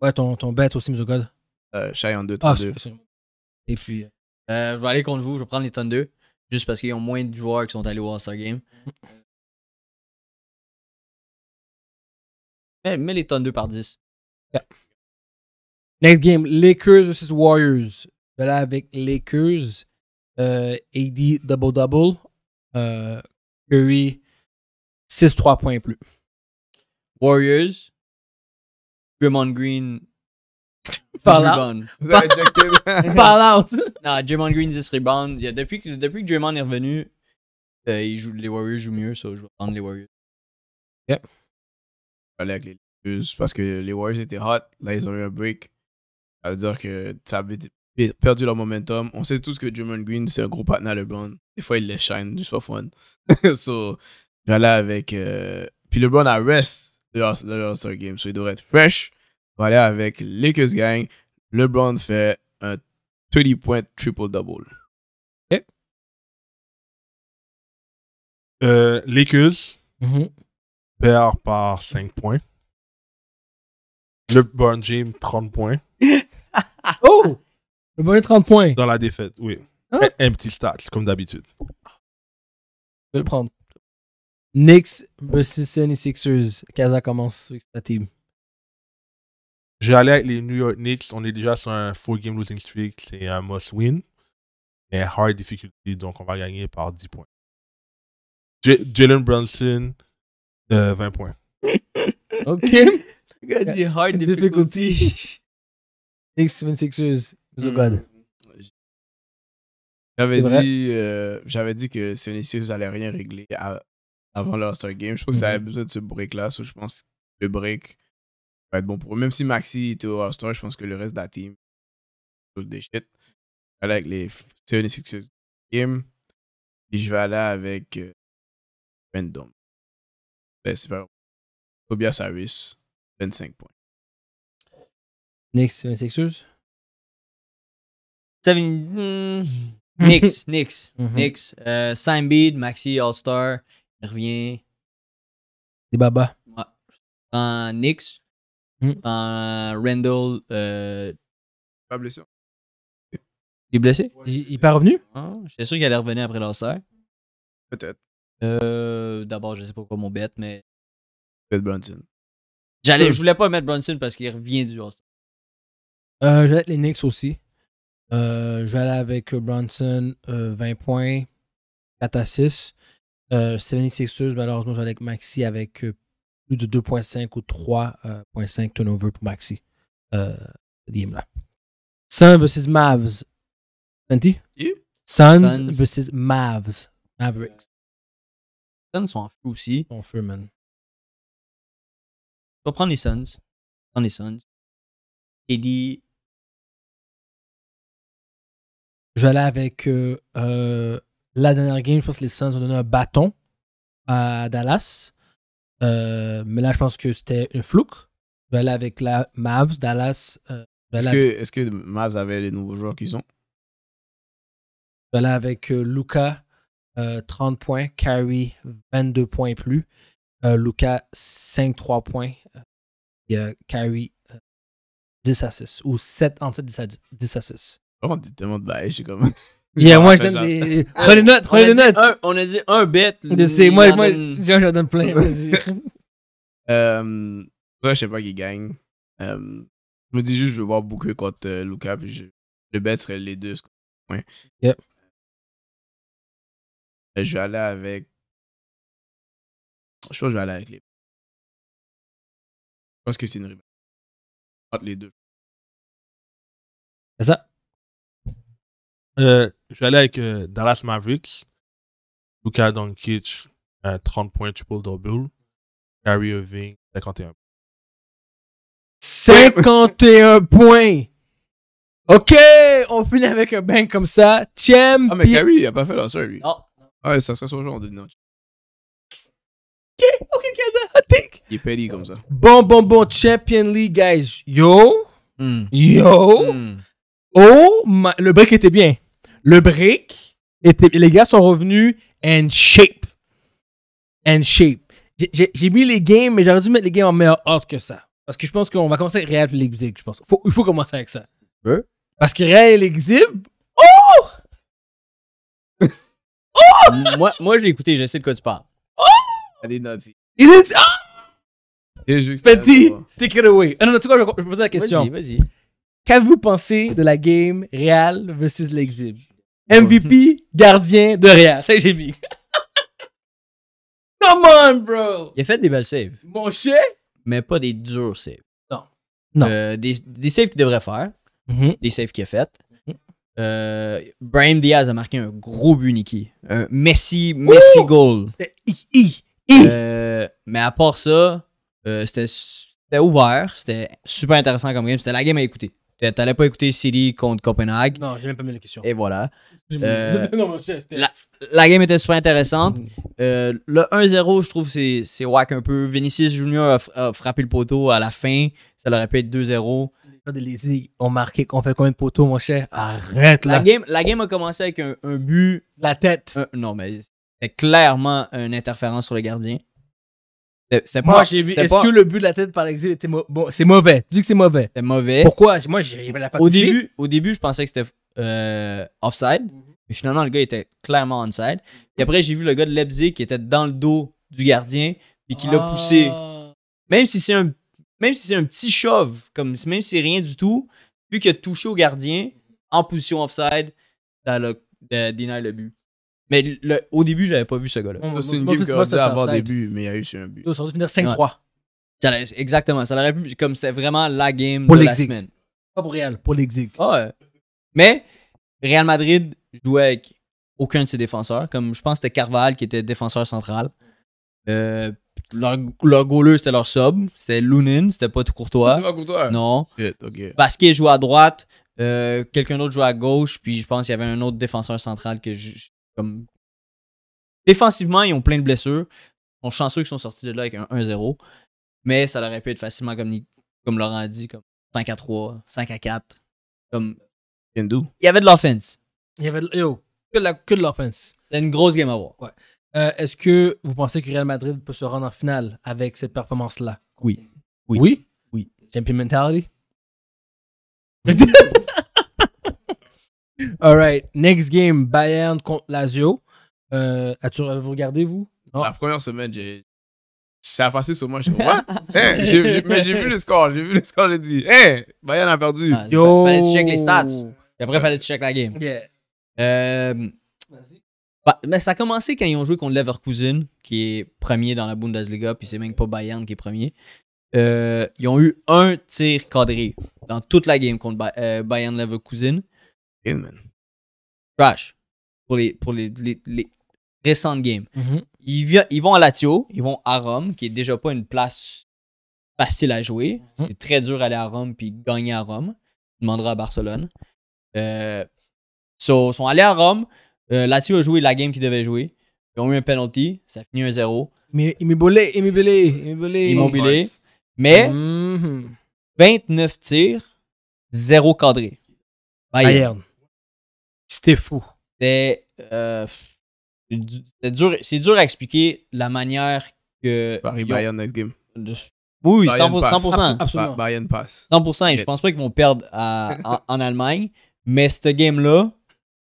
Ouais, ton, ton bet aussi, Mr. God. Euh, en 2, ah, Et puis. Euh, euh, je vais aller contre vous, je vais prendre les tonnes 2 Juste parce qu'ils ont moins de joueurs qui sont allés au All-Star Game. mets mm. les tonnes 2 par 10. Next game, Lakers vs Warriors. Je vais là avec Lakers. Euh, AD double-double. Euh, Curry 6-3 points plus. Warriors. Draymond Green. Fall out. Fall out. non, Draymond Green, c'est Rebound. depuis, que, depuis que Draymond est revenu, euh, il joue, les Warriors jouent mieux, ça. So je vais prendre les Warriors. Yep. Aller avec les Lakers parce que les Warriors étaient hot. Là, ils ont eu un break. Ça veut dire que ça avait perdu leur momentum. On sait tous que Draymond Green, c'est un gros partenaire LeBron. Des fois, il les shine, juste soft one. so, aller avec. Euh, puis LeBron, a rest de leur star Game. So, il devrait être fresh Voilà aller avec Lakers Gang. LeBron fait un 30 point triple-double. Okay. Euh, Lakers mm-hmm. perd par 5 points. LeBron James, 30 points. (laughs) oh! LeBron 30 points. Dans la défaite, oui. Ah. Un, petit stat, comme d'habitude. Je vais le prendre. Knicks versus 76ers. Kaza commence avec sa team. Je avec les New York Knicks. On est déjà sur un four game losing streak. C'est un must win. Mais hard difficulty. Donc, on va gagner par 10 points. Jalen Brunson, 20 euh, points. (laughs) OK. J'ai dit hard difficulty. (laughs) Knicks 76ers. So God. J'avais dit, euh, dit que Sixers n'allait rien régler à, avant l'All star Game. Je pense que ça avait mhm. besoin de ce break-là. je pense que le break va être bon pour eux. Même si Maxi était au All-Star, je pense que le reste de la team, des déchet. Je vais aller avec les 76 Game. Puis je vais aller avec euh, ben, c'est pas Tobias Harris, 25 points. Next, 76ers? Nix, Nix, Nix. Maxi, All-Star, revient revient Des Baba Ouais. En Nix. Hmm. En Randall. Euh, pas blessé. Il est blessé? il, est pas revenu? je ah, J'étais sûr qu'il allait revenir après l'ancien. Peut-être. Euh, d'abord, je sais pas quoi mon bête, mais. Bête Brunson. J'allais, je voulais pas mettre Brunson parce qu'il revient du all euh, je vais les Knicks aussi. je vais aller avec Bronson 20 points, 4 à 6. 76ers, euh, malheureusement, j'allais avec Maxi avec euh, plus de 2.5 ou 3.5 turnover pour Maxi. Euh, game-là. Suns versus Mavs. Fenty? Suns, versus Mavs. Mavericks. Euh, Suns sont en feu aussi. Ils sont en feu, man. Je vais prendre les Suns. Je prendre les Suns. Je vais aller avec la dernière game, je pense que les Suns ont donné un bâton à Dallas. Euh, mais là, je pense que c'était un flouque. Je vais aller avec la Mavs, Dallas. Euh, est-ce, que, Mavs avait les nouveaux joueurs qu'ils ont Je vais aller avec euh, Luca, 30 points. Carrie, 22 points et plus. Luca, 5-3 points. Et Carrie, 10 à 6. Ou 7, entre 10 à 10, à 6. Oh, on dit tellement de bail, je suis comme. (laughs) Yeah, moi, je donne des. (laughs) (laughs) Prenez note, notes, prenez notes. on a dit un bet. (laughs) C'est moi, moi, j'en donne plein, vas-y. Euh, ouais, je sais pas qui gagne. Euh, je me dis juste, je veux voir beaucoup contre euh, Luca, le bet serait les deux. Ouais. je vais aller avec. Je pense que je vais aller avec les. Je pense que c'est une rivalité entre les deux. C'est ça. Euh, je vais aller avec euh, Dallas Mavericks. Luka Doncic, 30 points triple-double. Gary Irving, 51 51 points. OK, on finit avec un bang comme ça. Champion. Ah, mais Gary, il n'a pas fait lanceur, lui. Non. Ouais, ça serait son genre de non. OK, OK, Kaza, I think. Il est comme ça. Bon, bon, bon, Champion League, guys. Yo. Hmm. Yo. Hmm. Oh, le break était bien. Le break, était, les gars sont revenus and shape. And shape. J'ai mis les games, mais j'aurais dû mettre les games en meilleur ordre que ça. Parce que je pense qu'on va commencer avec Real et l'Exib, je pense. il faut, commencer avec ça. Parce que Real et l'Exib. Oh! oh! moi, moi, je l'ai écouté, je sais de quoi tu parles. Oh! Il est Il est. Ah! Spenty, take it away. Ah non, non, tu vois, je vais poser la question. Vas-y, vas-y. Qu'avez-vous pensé de la game Real versus l'Exib? MVP, gardien de Real. Ça, j'ai mis. Come on, bro! Il a fait des belles saves. Mon chien? Mais pas des durs saves. Non. Euh, des, saves qu'il devrait faire. Mm-hmm. Des saves qu'il a faites. Mm-hmm. Euh, Brian Diaz a marqué un gros but, Nicky. Un Messi, Messi goal. I, I, euh, mais à part ça, c'était ouvert. C'était super intéressant comme game. C'était la game à écouter. T'allais pas écouter City contre Copenhague. Non, j'ai même pas mis la question. Et voilà. Euh, (laughs) la, la, game était super intéressante. Mm. Euh, le 1-0, je trouve, c'est, c'est whack un peu. Vinicius Junior a, frappé le poteau à la fin. Ça aurait pu être 2-0. Les ont marqué qu'on fait combien de poteaux, mon cher Arrête là. La game, la game a commencé avec un, but. La tête. non, mais c'était clairement une interférence sur le gardien. Moi, j'ai vu. Est-ce que le but de la tête par l'exil était mauvais? C'est mauvais. Dis que c'est mauvais. C'est mauvais. Pourquoi Moi, j'ai la au début, au début, je pensais que c'était euh, offside. Mhm. Mais finalement, le gars était clairement onside. Et après, j'ai vu le gars de Leipzig qui était dans le dos du gardien puis qui l'a ah. poussé. Même si c'est un, même si c'est un petit shove, comme même si c'est rien du tout, vu qu'il a touché au gardien en position offside, ça le, le but. Mais au début, j'avais pas vu ce gars-là. C'est une game qui aurait avoir mais il y a eu sur un but. Ils sont de finir 5-3. Exactement. Ça l'aurait pu. Comme c'était vraiment la game de la semaine. Pas pour Real. Pour l'exig. Ah ouais. Mais Real Madrid jouait avec aucun de ses défenseurs. Comme je pense que c'était Carval qui était défenseur central. Euh, leur, leur c'était leur sub. C'était Lunin, c'était pas tout courtois. C'était pas Courtois, Non. Vasquez jouait à droite. Euh, quelqu'un d'autre jouait à gauche. Puis je pense qu'il y avait un autre défenseur central que je, Défensivement, ils ont plein de blessures. Ils sont chanceux qu'ils sont sortis de là avec un 1-0. Mais ça aurait pu être facilement, comme, comme Laurent a dit, comme 5 à 3, 5 à 4. Comme... Il y avait de l'offense. Il y avait de... Yo, que de, l'offense. C'est une grosse game à voir. Euh, est-ce que vous pensez que Real Madrid peut se rendre en finale avec cette performance-là? Oui. Oui. Oui? Oui. Champion mentality? All right. Next game, Bayern contre Lazio. Euh, as-tu, regardé vous? La première semaine, j'ai. Ça a passé sur moi, je (laughs) What? Hein, mais j'ai vu le score, j'ai vu le score, j'ai dit, hey, hein, Bayern a perdu. Ah, Fallait check les stats. Et après, fallait check la game. vas Euh, bah, mais ça a commencé quand ils ont joué contre Leverkusen, qui est premier dans la Bundesliga, puis c'est même pas Bayern qui est premier. Euh, ils ont eu un tir cadré dans toute la game contre euh, Bayern Leverkusen. Crash Trash. Pour les, pour les, récentes games. Mm-hmm. ils, vont à Latio ils vont à Rome, qui est déjà pas une place facile à jouer. Mm-hmm. C'est très dur Aller à Rome puis gagner à Rome. demandera à Barcelone. Euh, ils sont allés à Rome. Euh, Latio a joué la game qu'ils devait jouer. Ils ont eu un penalty. Ça finit un 0 Mais Immobile, Immobile, Immobile. Mais 29 mm-hmm. tirs, 0 cadré. Bayern. C'était fou. Euh, c'est c'est dur à expliquer la manière que. paris Bayern next game. oui, 100%. Bayern je pense pas qu'ils vont perdre (laughs) en, Allemagne. Mais ce game-là,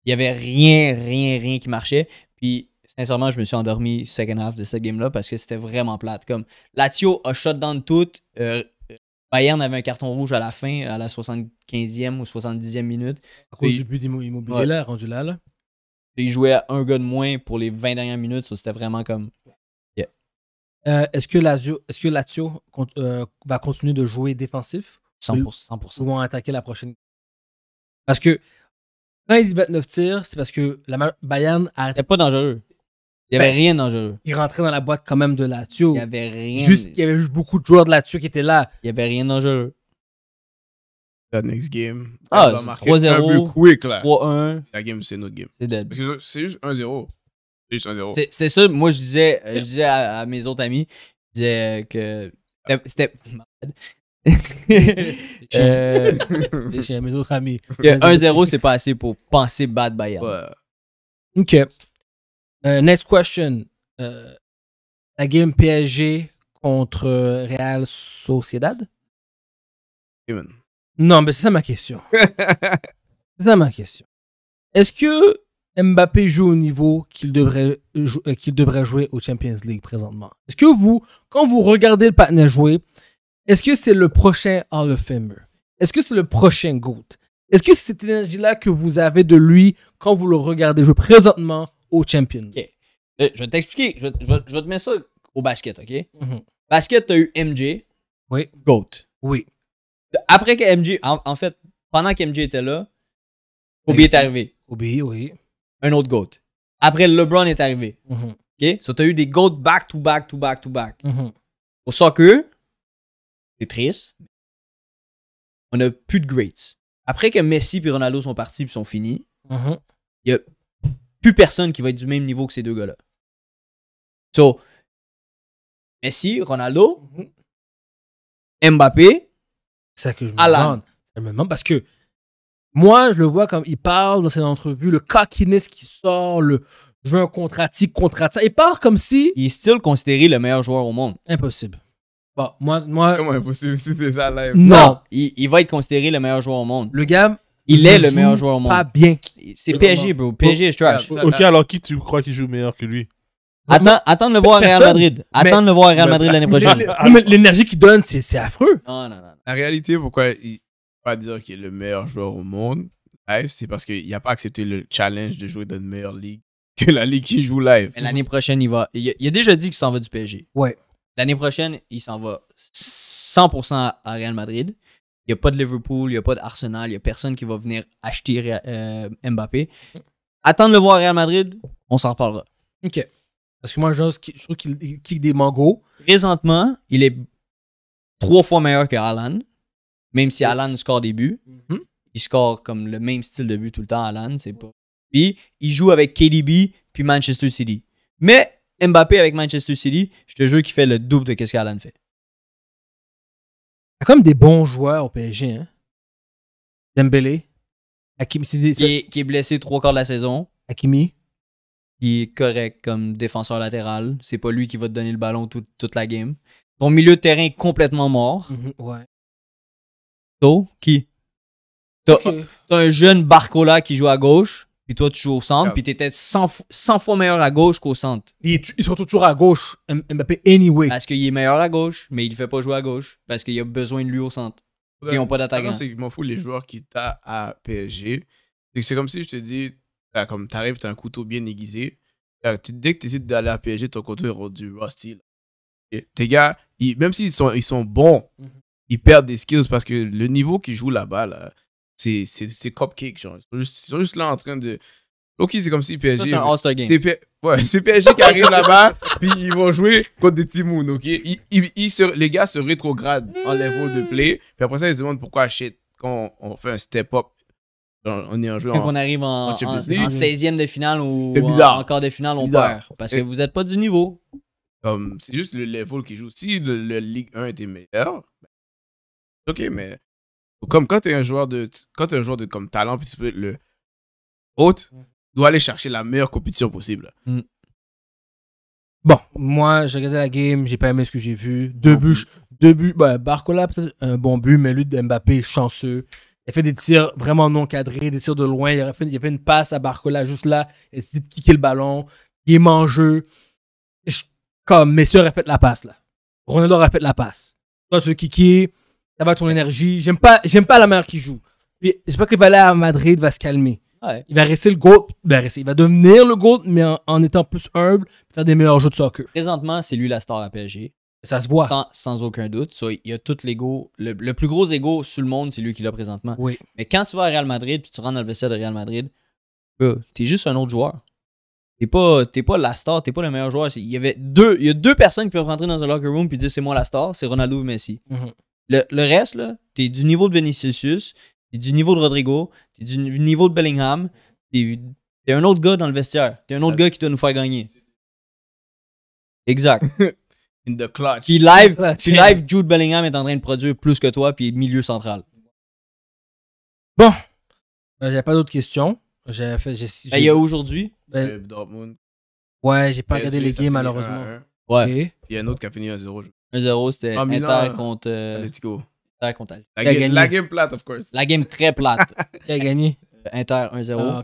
il y avait rien, rien, rien qui marchait. Puis, sincèrement, je me suis endormi second half de ce game-là parce que c'était vraiment plate. Comme, Lazio a shot down tout. Euh, Bayern avait un carton rouge à la fin, à la 75e ou 70e minute. À cause du but immobilier, là, rendu là, il jouait à un gars de moins pour les 20 dernières minutes, c'était vraiment comme. Euh, est-ce que Lazio, est que euh, va continuer de jouer défensif 100%. Ils Ou vont attaquer la prochaine Parce que quand ils tirs, c'est parce que la Bayern a. C'était pas dangereux. Il n'y avait ben, rien dangereux. Il rentrait dans la boîte quand même de Lazio. Il n'y avait rien. Juste qu'il y avait beaucoup de joueurs de la Lazio qui étaient là. Il n'y avait rien dangereux. La next game. Ah, 3-0. quick, 3-1. La game, c'est notre game. C'est dead. c'est juste 1-0. C'est juste 1-0. C'est ça, moi, je disais, euh, je disais à, mes autres amis, je disais que c'était. (laughs) (laughs) euh, (laughs) chez mes autres amis. 1-0, c'est pas assez pour penser bad Bayern. Ouais. Ok. Euh, next question. Euh, la game PSG contre euh, Real Sociedad? Non, mais c'est ça ma question. (laughs) c'est ça ma question. Est-ce que Mbappé joue au niveau qu'il devrait, qu'il devrait jouer aux Champions League présentement? Est-ce que vous, quand vous regardez le partenaire jouer, est-ce que c'est le prochain Hall of Famer? Est-ce que c'est le prochain GOAT? Est-ce que c'est cette énergie-là que vous avez de lui quand vous le regardez jouer présentement champion. Euh, je vais t'expliquer. Je, vais te mettre ça au basket, OK? Mhm. Basket, tu as eu MJ. Oui. GOAT. Oui. Après que MJ. En, fait, pendant que MJ était là, Kobe est arrivé. Kobe, oui. Un autre GOAT. Après, LeBron est arrivé. Mhm. OK? So, tu eu des GOAT back to back to back to back. Mhm. Au soccer, c'est triste. On a plus de greats. Après que Messi et Ronaldo sont partis et sont finis, il y a plus personne qui va être du même niveau que ces deux gars-là. So, Messi, Ronaldo, mhm. Mbappé, ça que je me demande. parce que moi, je le vois comme il parle dans ses entrevues, le cockiness qui sort, le je veux un contrat tic, contrat ça. Il parle comme si. Il est still considéré le meilleur joueur au monde. Impossible. moi. C'est déjà là. Non. Il, il va être considéré le meilleur joueur au monde. Le gars, il est le meilleur joueur au monde. bien. C'est PSG, bro. PSG est trash. Ok, alors qui tu crois qu'il joue meilleur que lui Attends, attends de le voir à Real Madrid. Attends de le voir à Real Madrid l'année (laughs) prochaine. L'énergie qu'il donne, c'est affreux. Non, non, non. La réalité, pourquoi il pas dire qu'il est le meilleur joueur au monde live, c'est parce qu'il n'a pas accepté le challenge de jouer dans une meilleure ligue que la ligue qui joue live. L'année prochaine, il va. Il, il a déjà dit qu'il s'en va du PSG. Ouais. L'année prochaine, il s'en va 100% à Real Madrid. Il n'y a pas de Liverpool, il n'y a pas d'Arsenal, il n'y a personne qui va venir acheter euh, Mbappé. Attendre le voir à Real Madrid, on s'en reparlera. OK. Parce que moi, je trouve qu'il kick des mangos. Présentement, il est trois fois meilleur que Alan. Même si Alan score des buts, mhm. il score comme le même style de but tout le temps, Alan. C'est pas. Puis, il joue avec KDB puis Manchester City. Mais Mbappé avec Manchester City, je te jure qui fait le double de ce qu'Alan fait y a comme des bons joueurs au PSG. Hein? Qui est, blessé trois quarts de la saison. Hakimi. Qui est correct comme défenseur latéral. C'est pas lui qui va te donner le ballon toute la game. Ton milieu de terrain est complètement mort. Mhm, ouais. qui? un jeune Barcola qui joue à gauche. Puis toi, tu joues au centre, puis tu étais 100, fois meilleur à gauche qu'au centre. Ils, sont toujours à gauche, Mbappé, anyway. Parce qu'il est meilleur à gauche, mais il ne fait pas jouer à gauche parce qu'il a besoin de lui au centre. Ils n'ont pas d'attaquant. Ah c'est m'en fous les joueurs qui t'as à PSG. C'est comme si je te dis, comme t'arrives, as un couteau bien aiguisé. Euh, tu, dès que tu décides d'aller à PSG, ton couteau est rendu rusty. tes gars, même s'ils sont, ils sont bons, mhm. ils perdent des skills parce que le niveau qu'ils jouent là-bas, là, c'est cupcake, genre. Ils sont juste là en train de. Ok, c'est comme si PSG. C'est un all game. Ouais, (laughs) c'est PSG qui arrive là-bas, puis ils vont jouer contre des Timoun, ok? Ils, ils, les gars se rétrogradent en level de play, puis après ça, ils se demandent pourquoi shit, quand on, fait un step-up, on est en jeu. Quand on arrive en, 16e de finale ou en quart de finale, on perd. Parce que vous n'êtes pas du niveau. c'est juste le level qui jouent. Si le, Ligue 1 était meilleur, ben, ok, mais comme quand tu es un joueur de, quand un joueur de comme talent, puis tu peux le tu mm. doit aller chercher la meilleure compétition possible. Mm. Bon, moi, j'ai regardé la game, j'ai pas aimé ce que j'ai vu. Deux buts, deux buts. Bah, Barcola, peut-être un bon but, mais lui, Mbappé, chanceux. Il a fait des tirs vraiment non cadrés, des tirs de loin. Il a fait, il a une passe à Barcola juste là. Il a décidé de kicker le ballon. Il est mangeux. comme Messieurs aurait fait la passe là. Ronaldo aurait fait la passe. Toi, tu qui kicker, ça va ton énergie. J'aime pas, j'aime pas la meilleure qui joue. J'espère pas qu'il va aller à Madrid, va se calmer. Il va rester le GOAT. Ben, il va, devenir le GOAT, mais en, étant plus humble, faire des meilleurs jeux de soccer. Présentement, c'est lui la star à PSG. Ça se voit. Sans, aucun doute. il il a tout l'ego. Le, plus gros ego sur le monde, c'est lui qui l'a présentement. Oui. Mais quand tu vas à Real Madrid puis tu rentres dans le vestiaire de Real Madrid, tu es juste un autre joueur. T'es pas, pas la star, tu t'es pas le meilleur joueur. Il y avait deux, il y a deux personnes qui peuvent rentrer dans un locker room puis dire c'est moi la star, c'est Ronaldo Messi. Mhm. Le, reste, là, t'es du niveau de Vinicius, t'es du niveau de Rodrigo, t'es du niveau de Bellingham, t'es es un autre gars dans le vestiaire. T'es un autre gars qui doit nous faire gagner. Exact. (laughs) In the clutch. (laughs) Puis live, Jude Bellingham est en train de produire plus que toi, puis milieu central. Bon. Euh, j'ai pas d'autres questions. J'ai fait. Ben, il y a aujourd'hui. Ben, euh, ouais, j'ai pas regardé les games malheureusement. Ouais. Puis il y a un autre qui a fini à zéro. 1-0, c'était ah, euh, Inter contre. Let's go. Inter contre La, game, plate, of course. La game très plate. (laughs) Qui a gagné euh, Inter 1-0. Ah,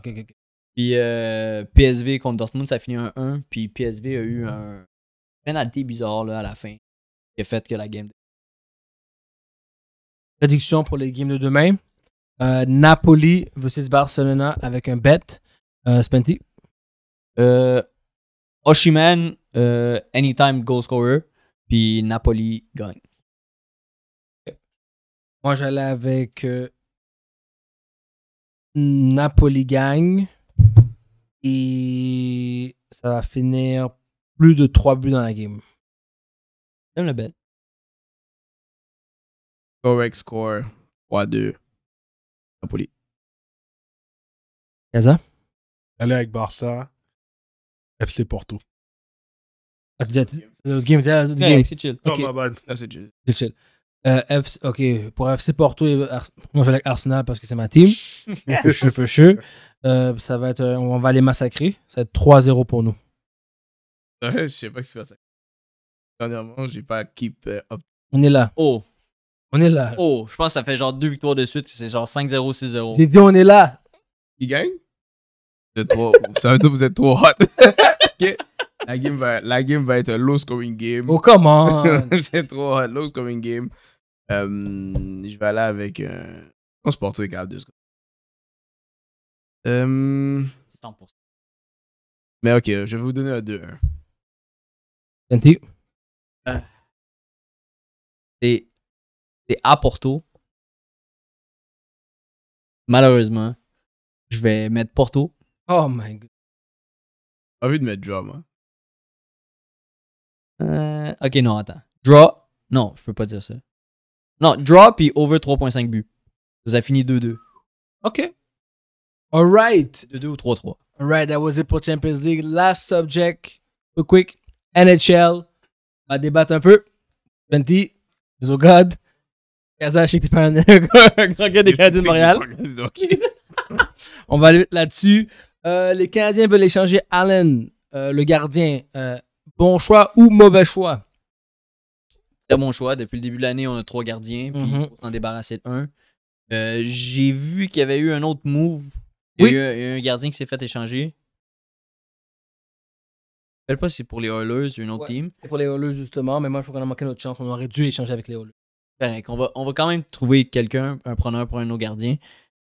Puis euh, PSV contre Dortmund, ça a fini 1-1. Puis PSV a eu un penalty bizarre là, à la fin qui a fait que la game. Prédiction pour les games de demain. Napoli versus Barcelona avec un bet. Euh, Euh, Oshiman, anytime goal scorer. Puis Napoli gagne. Moi, j'allais avec euh, Napoli gagne. Et ça va finir plus de 3 buts dans la game. J'aime la belle. Correct score 3-2. Napoli. Gaza? Allez avec Barça. FC Porto. الجيم ah, euh, chill. الجيم ah, chill. chill سي تشيل Porto moi je vais avec Arsenal parce que c'est ma team je suis (laughs) euh, ça va être euh, on va les massacrer ça va être 3-0 pour nous je sais pas ce qui se passe dernièrement j'ai pas keep up on est là oh on est là oh je pense que ça fait genre deux victoires de suite c'est genre 5-0 6-0 j'ai dit on est là il gagne ça veut vous êtes trop hot (laughs) ok la game va, la game va être un low scoring game. Oh, comment (laughs) C'est trop low scoring game. Euh, je vais aller avec euh, un sportif à deux secondes. Euh, 100%. Mais ok, je vais vous donner un 2-1. Thank you. C'est à Porto. Malheureusement, je vais mettre Porto. Oh my god. J'ai envie de mettre Drum. Hein. Euh, ok, non, attends. Draw. Non, je peux pas dire ça. Non, draw puis over 3.5 buts. Vous avez fini 2-2. OK. Alright 2-2 ou 3-3. Alright that was it pour Champions League. Last subject, real quick. NHL. On va débattre un peu. 20, oh God. Kaza, je sais que t'es pas un (laughs) grand gars des Canadiens de Montréal. (laughs) On va aller là-dessus. Euh, les Canadiens veulent échanger Allen, euh, le gardien, euh, Bon choix ou mauvais choix? Très bon choix. Depuis le début de l'année, on a trois gardiens, puis mhm. on s'en débarrasser un. Euh, j'ai vu qu'il y avait eu un autre move. Il y a eu un, gardien qui s'est fait échanger. Je ne sais pas si c'est pour les ou une autre team. C'est pour les Oilers justement, mais moi je faut qu'on a manqué notre chance. On aurait dû échanger avec les Oilers. on, va, on va quand même trouver quelqu'un, un preneur pour un autre gardien.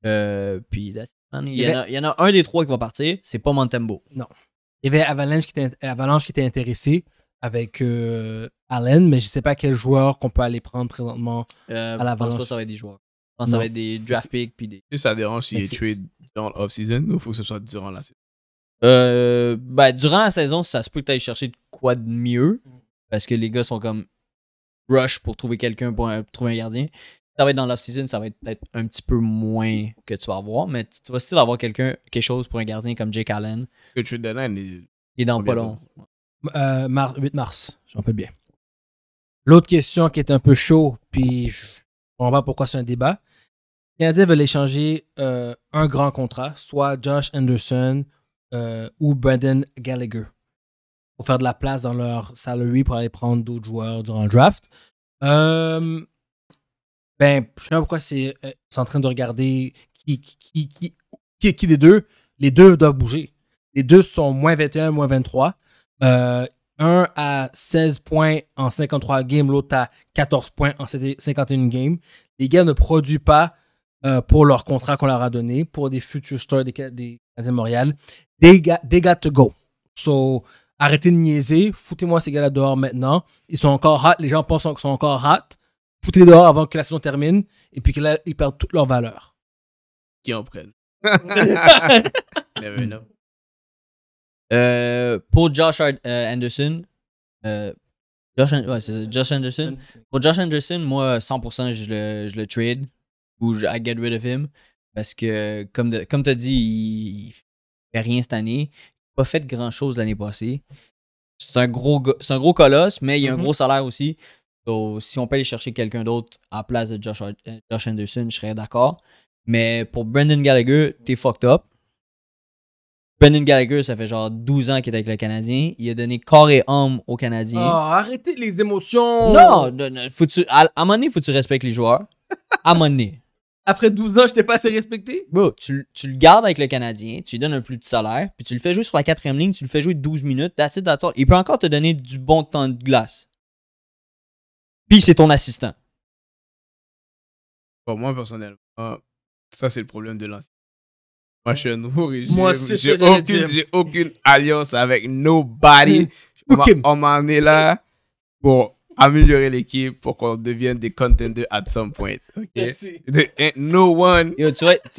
Euh, puis, eh ben il y, en a, un des trois qui va partir, c'est pas Montembo. Non. Il y avait Avalanche qui était, Avalanche qui était intéressé avec euh, Allen, mais je ne sais pas quel joueur qu'on peut aller prendre présentement euh, à l'Avalanche. Je pense ça va être des joueurs. Je pense que ça va être des draft picks. Puis ça dérange s'il est trade durant l'off-season ou faut que ce soit durant la saison? Euh, ben, durant la saison, ça se peut que tu ailles chercher de quoi de mieux mm. parce que les gars sont comme rush pour trouver quelqu'un, pour, trouver un gardien ça va être dans l'off-season, ça va être peut-être un petit peu moins que tu vas avoir, mais tu, vas aussi avoir quelqu'un, quelque chose pour un gardien comme Jake Allen. Que tu Allen, il, est dans pas long. 8 euh, mars, j'en peux bien. L'autre question qui est un peu chaud, puis je ne comprends pas pourquoi c'est un débat. Les Canadiens veulent échanger euh, un grand contrat, soit Josh Anderson euh, ou Brendan Gallagher, pour faire de la place dans leur salary pour aller prendre d'autres joueurs durant le draft. Euh, ben, je sais pas pourquoi c'est euh, en train de regarder qui, qui, qui, qui, des deux. Les deux doivent bouger. Les deux sont moins 21, moins 23. Euh, un à 16 points en 53 games, l'autre à 14 points en 51 games. Les gars ne produisent pas euh, pour leur contrat qu'on leur a donné, pour des futures stars des, des, des Montréal. they to go. So, arrêtez de niaiser. Foutez-moi ces gars-là dehors maintenant. Ils sont encore hot. Les gens pensent qu'ils sont encore hot foutez dehors avant que la saison termine et puis qu'ils perdent toute leur valeur. Qui en prennent. pour Josh Anderson, Pour Josh Anderson, moi, 100% je le, trade ou je, I get rid of him parce que, comme, comme tu as dit, il, fait rien cette année. Il n'a pas fait grand chose l'année passée. C'est un gros, un gros colosse, mais il a un mm-hmm. gros salaire aussi. Donc, si on peut aller chercher quelqu'un d'autre à la place de Josh, euh, Anderson, je serais d'accord. Mais pour Brendan Gallagher, t'es fucked up. Brendan Gallagher, ça fait genre 12 ans qu'il est avec le Canadien. Il a donné corps et âme au Canadien. Oh, arrêtez les émotions! Non! à, un moment donné, faut que tu respectes les joueurs. à un moment donné. (laughs) Après 12 ans, je t'ai pas assez respecté? tu, le gardes avec le Canadien, tu lui donnes un plus de salaire, puis tu le fais jouer sur la quatrième ligne, tu le fais jouer 12 minutes, that's it, Il peut encore te donner du bon temps de glace c'est ton assistant. Pour moi, personnellement, ça, c'est le problème de l'ancien. Moi, je suis un nouveau Moi, J'ai aucune, alliance avec nobody. Mm. On m'a est là pour améliorer l'équipe, pour qu'on devienne des contenders at some point. OK? no one. qui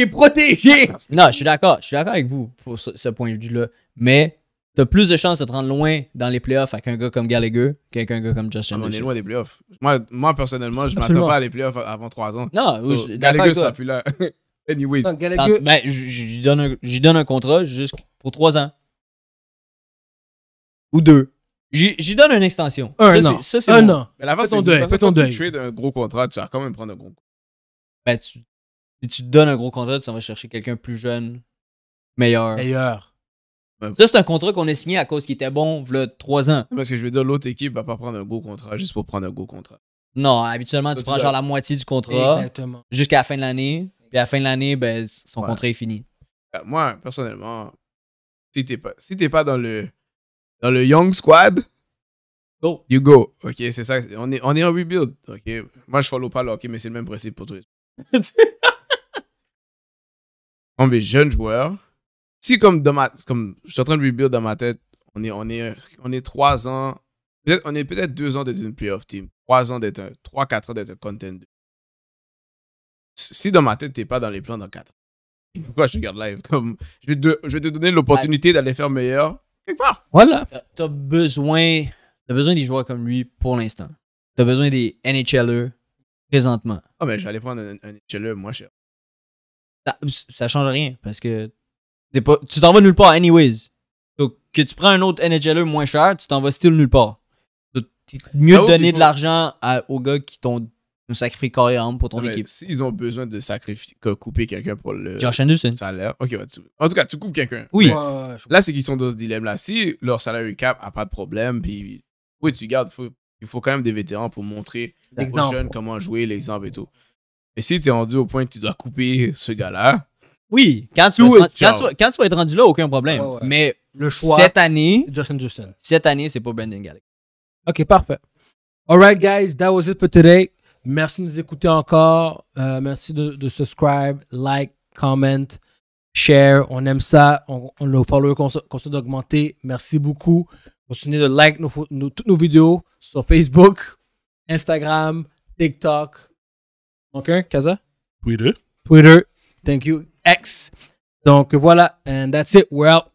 est protégé. Non, je suis d'accord. Je suis d'accord avec vous pour ce, ce point de vue-là. Mais t'as plus de chances de te rendre loin dans les playoffs avec un gars comme Gallagher qu'avec gars comme Justin. Ah, on est loin des playoffs. Moi, moi personnellement, je m'attends pas à les playoffs avant trois ans. Non, oh, ça Gallagher sera plus là. (laughs) Anyways. Non, Gallagher... Ah, ben, j'y donne, un contrat juste pour 3 ans. Ou deux. J'y donne une extension. Un an. Ça, un bon. an. Mais l'avance, c'est deuil. ton deuil. Si tu un gros contrat, tu vas quand même prendre un gros contrat. Ben, si tu donnes un gros contrat, tu vas chercher quelqu'un plus jeune, meilleur. Meilleur. Ça, c'est un contrat qu'on a signé à cause qu'il était bon, v'là trois ans. Parce que je veux dire, l'autre équipe va pas prendre un gros contrat juste pour prendre un gros contrat. Non, habituellement, tu prends genre la moitié du contrat jusqu'à la fin de l'année. Puis à la fin de l'année, ben, son contrat est fini. Ben, moi, personnellement, si t'es pas, si t'es pas dans le dans le Young Squad, go. you go. OK, c'est ça. On est, on est en rebuild. OK. Moi, je follow pas le mais c'est le même principe pour tous on est (laughs) jeune joueur, si comme dans comme je suis en train de rebuild dans ma tête, on est, on est, on est trois ans, peut-être, on est peut-être deux ans d'être une playoff team, trois ans d'être un, trois, quatre ans d'être un contender. Si dans ma tête, t'es pas dans les plans dans quatre ans, (laughs) pourquoi je te garde live? Comme, je vais te, je vais te donner l'opportunité d'aller faire meilleur quelque part. Voilà. T'as besoin, t'as besoin des joueurs comme lui pour l'instant. T'as besoin des NHLers présentement. Ah, oh, mais aller prendre un, NHLer moins cher. Ça, ça change rien parce que tu t'en vas nulle part, anyways. Donc, que tu prends un autre NHLE moins cher, tu t'en vas style nulle part. C'est mieux de donner de l'argent aux gars qui t'ont sacrifié corps pour ton équipe. S'ils ont besoin de sacrifier, couper quelqu'un pour le. Josh Anderson. Salaire. Ok, En tout cas, tu coupes quelqu'un. Oui. là, c'est qu'ils sont dans ce dilemme-là. Si leur salaire est cap a pas de problème, puis. Oui, tu gardes. Il faut quand même des vétérans pour montrer aux jeunes comment jouer, l'exemple et tout. Mais si tu es rendu au point que tu dois couper ce gars-là, oui, quand tu, vas être, rendu là, aucun problème. Mais le choix, cette année, Justin Justin. Cette année, c'est pas Brendan Gallagher. OK, parfait. All right, guys, that was it for today. Merci de nous écouter encore. Euh, merci de, de, subscribe, like, comment, share. On aime ça. On, on le follow continue d'augmenter. Merci beaucoup. Continuez de like toutes nos vidéos sur Facebook, Instagram, TikTok. OK, Kaza? Twitter. Twitter. Thank you. X. Donc voilà, and that's it. We're out.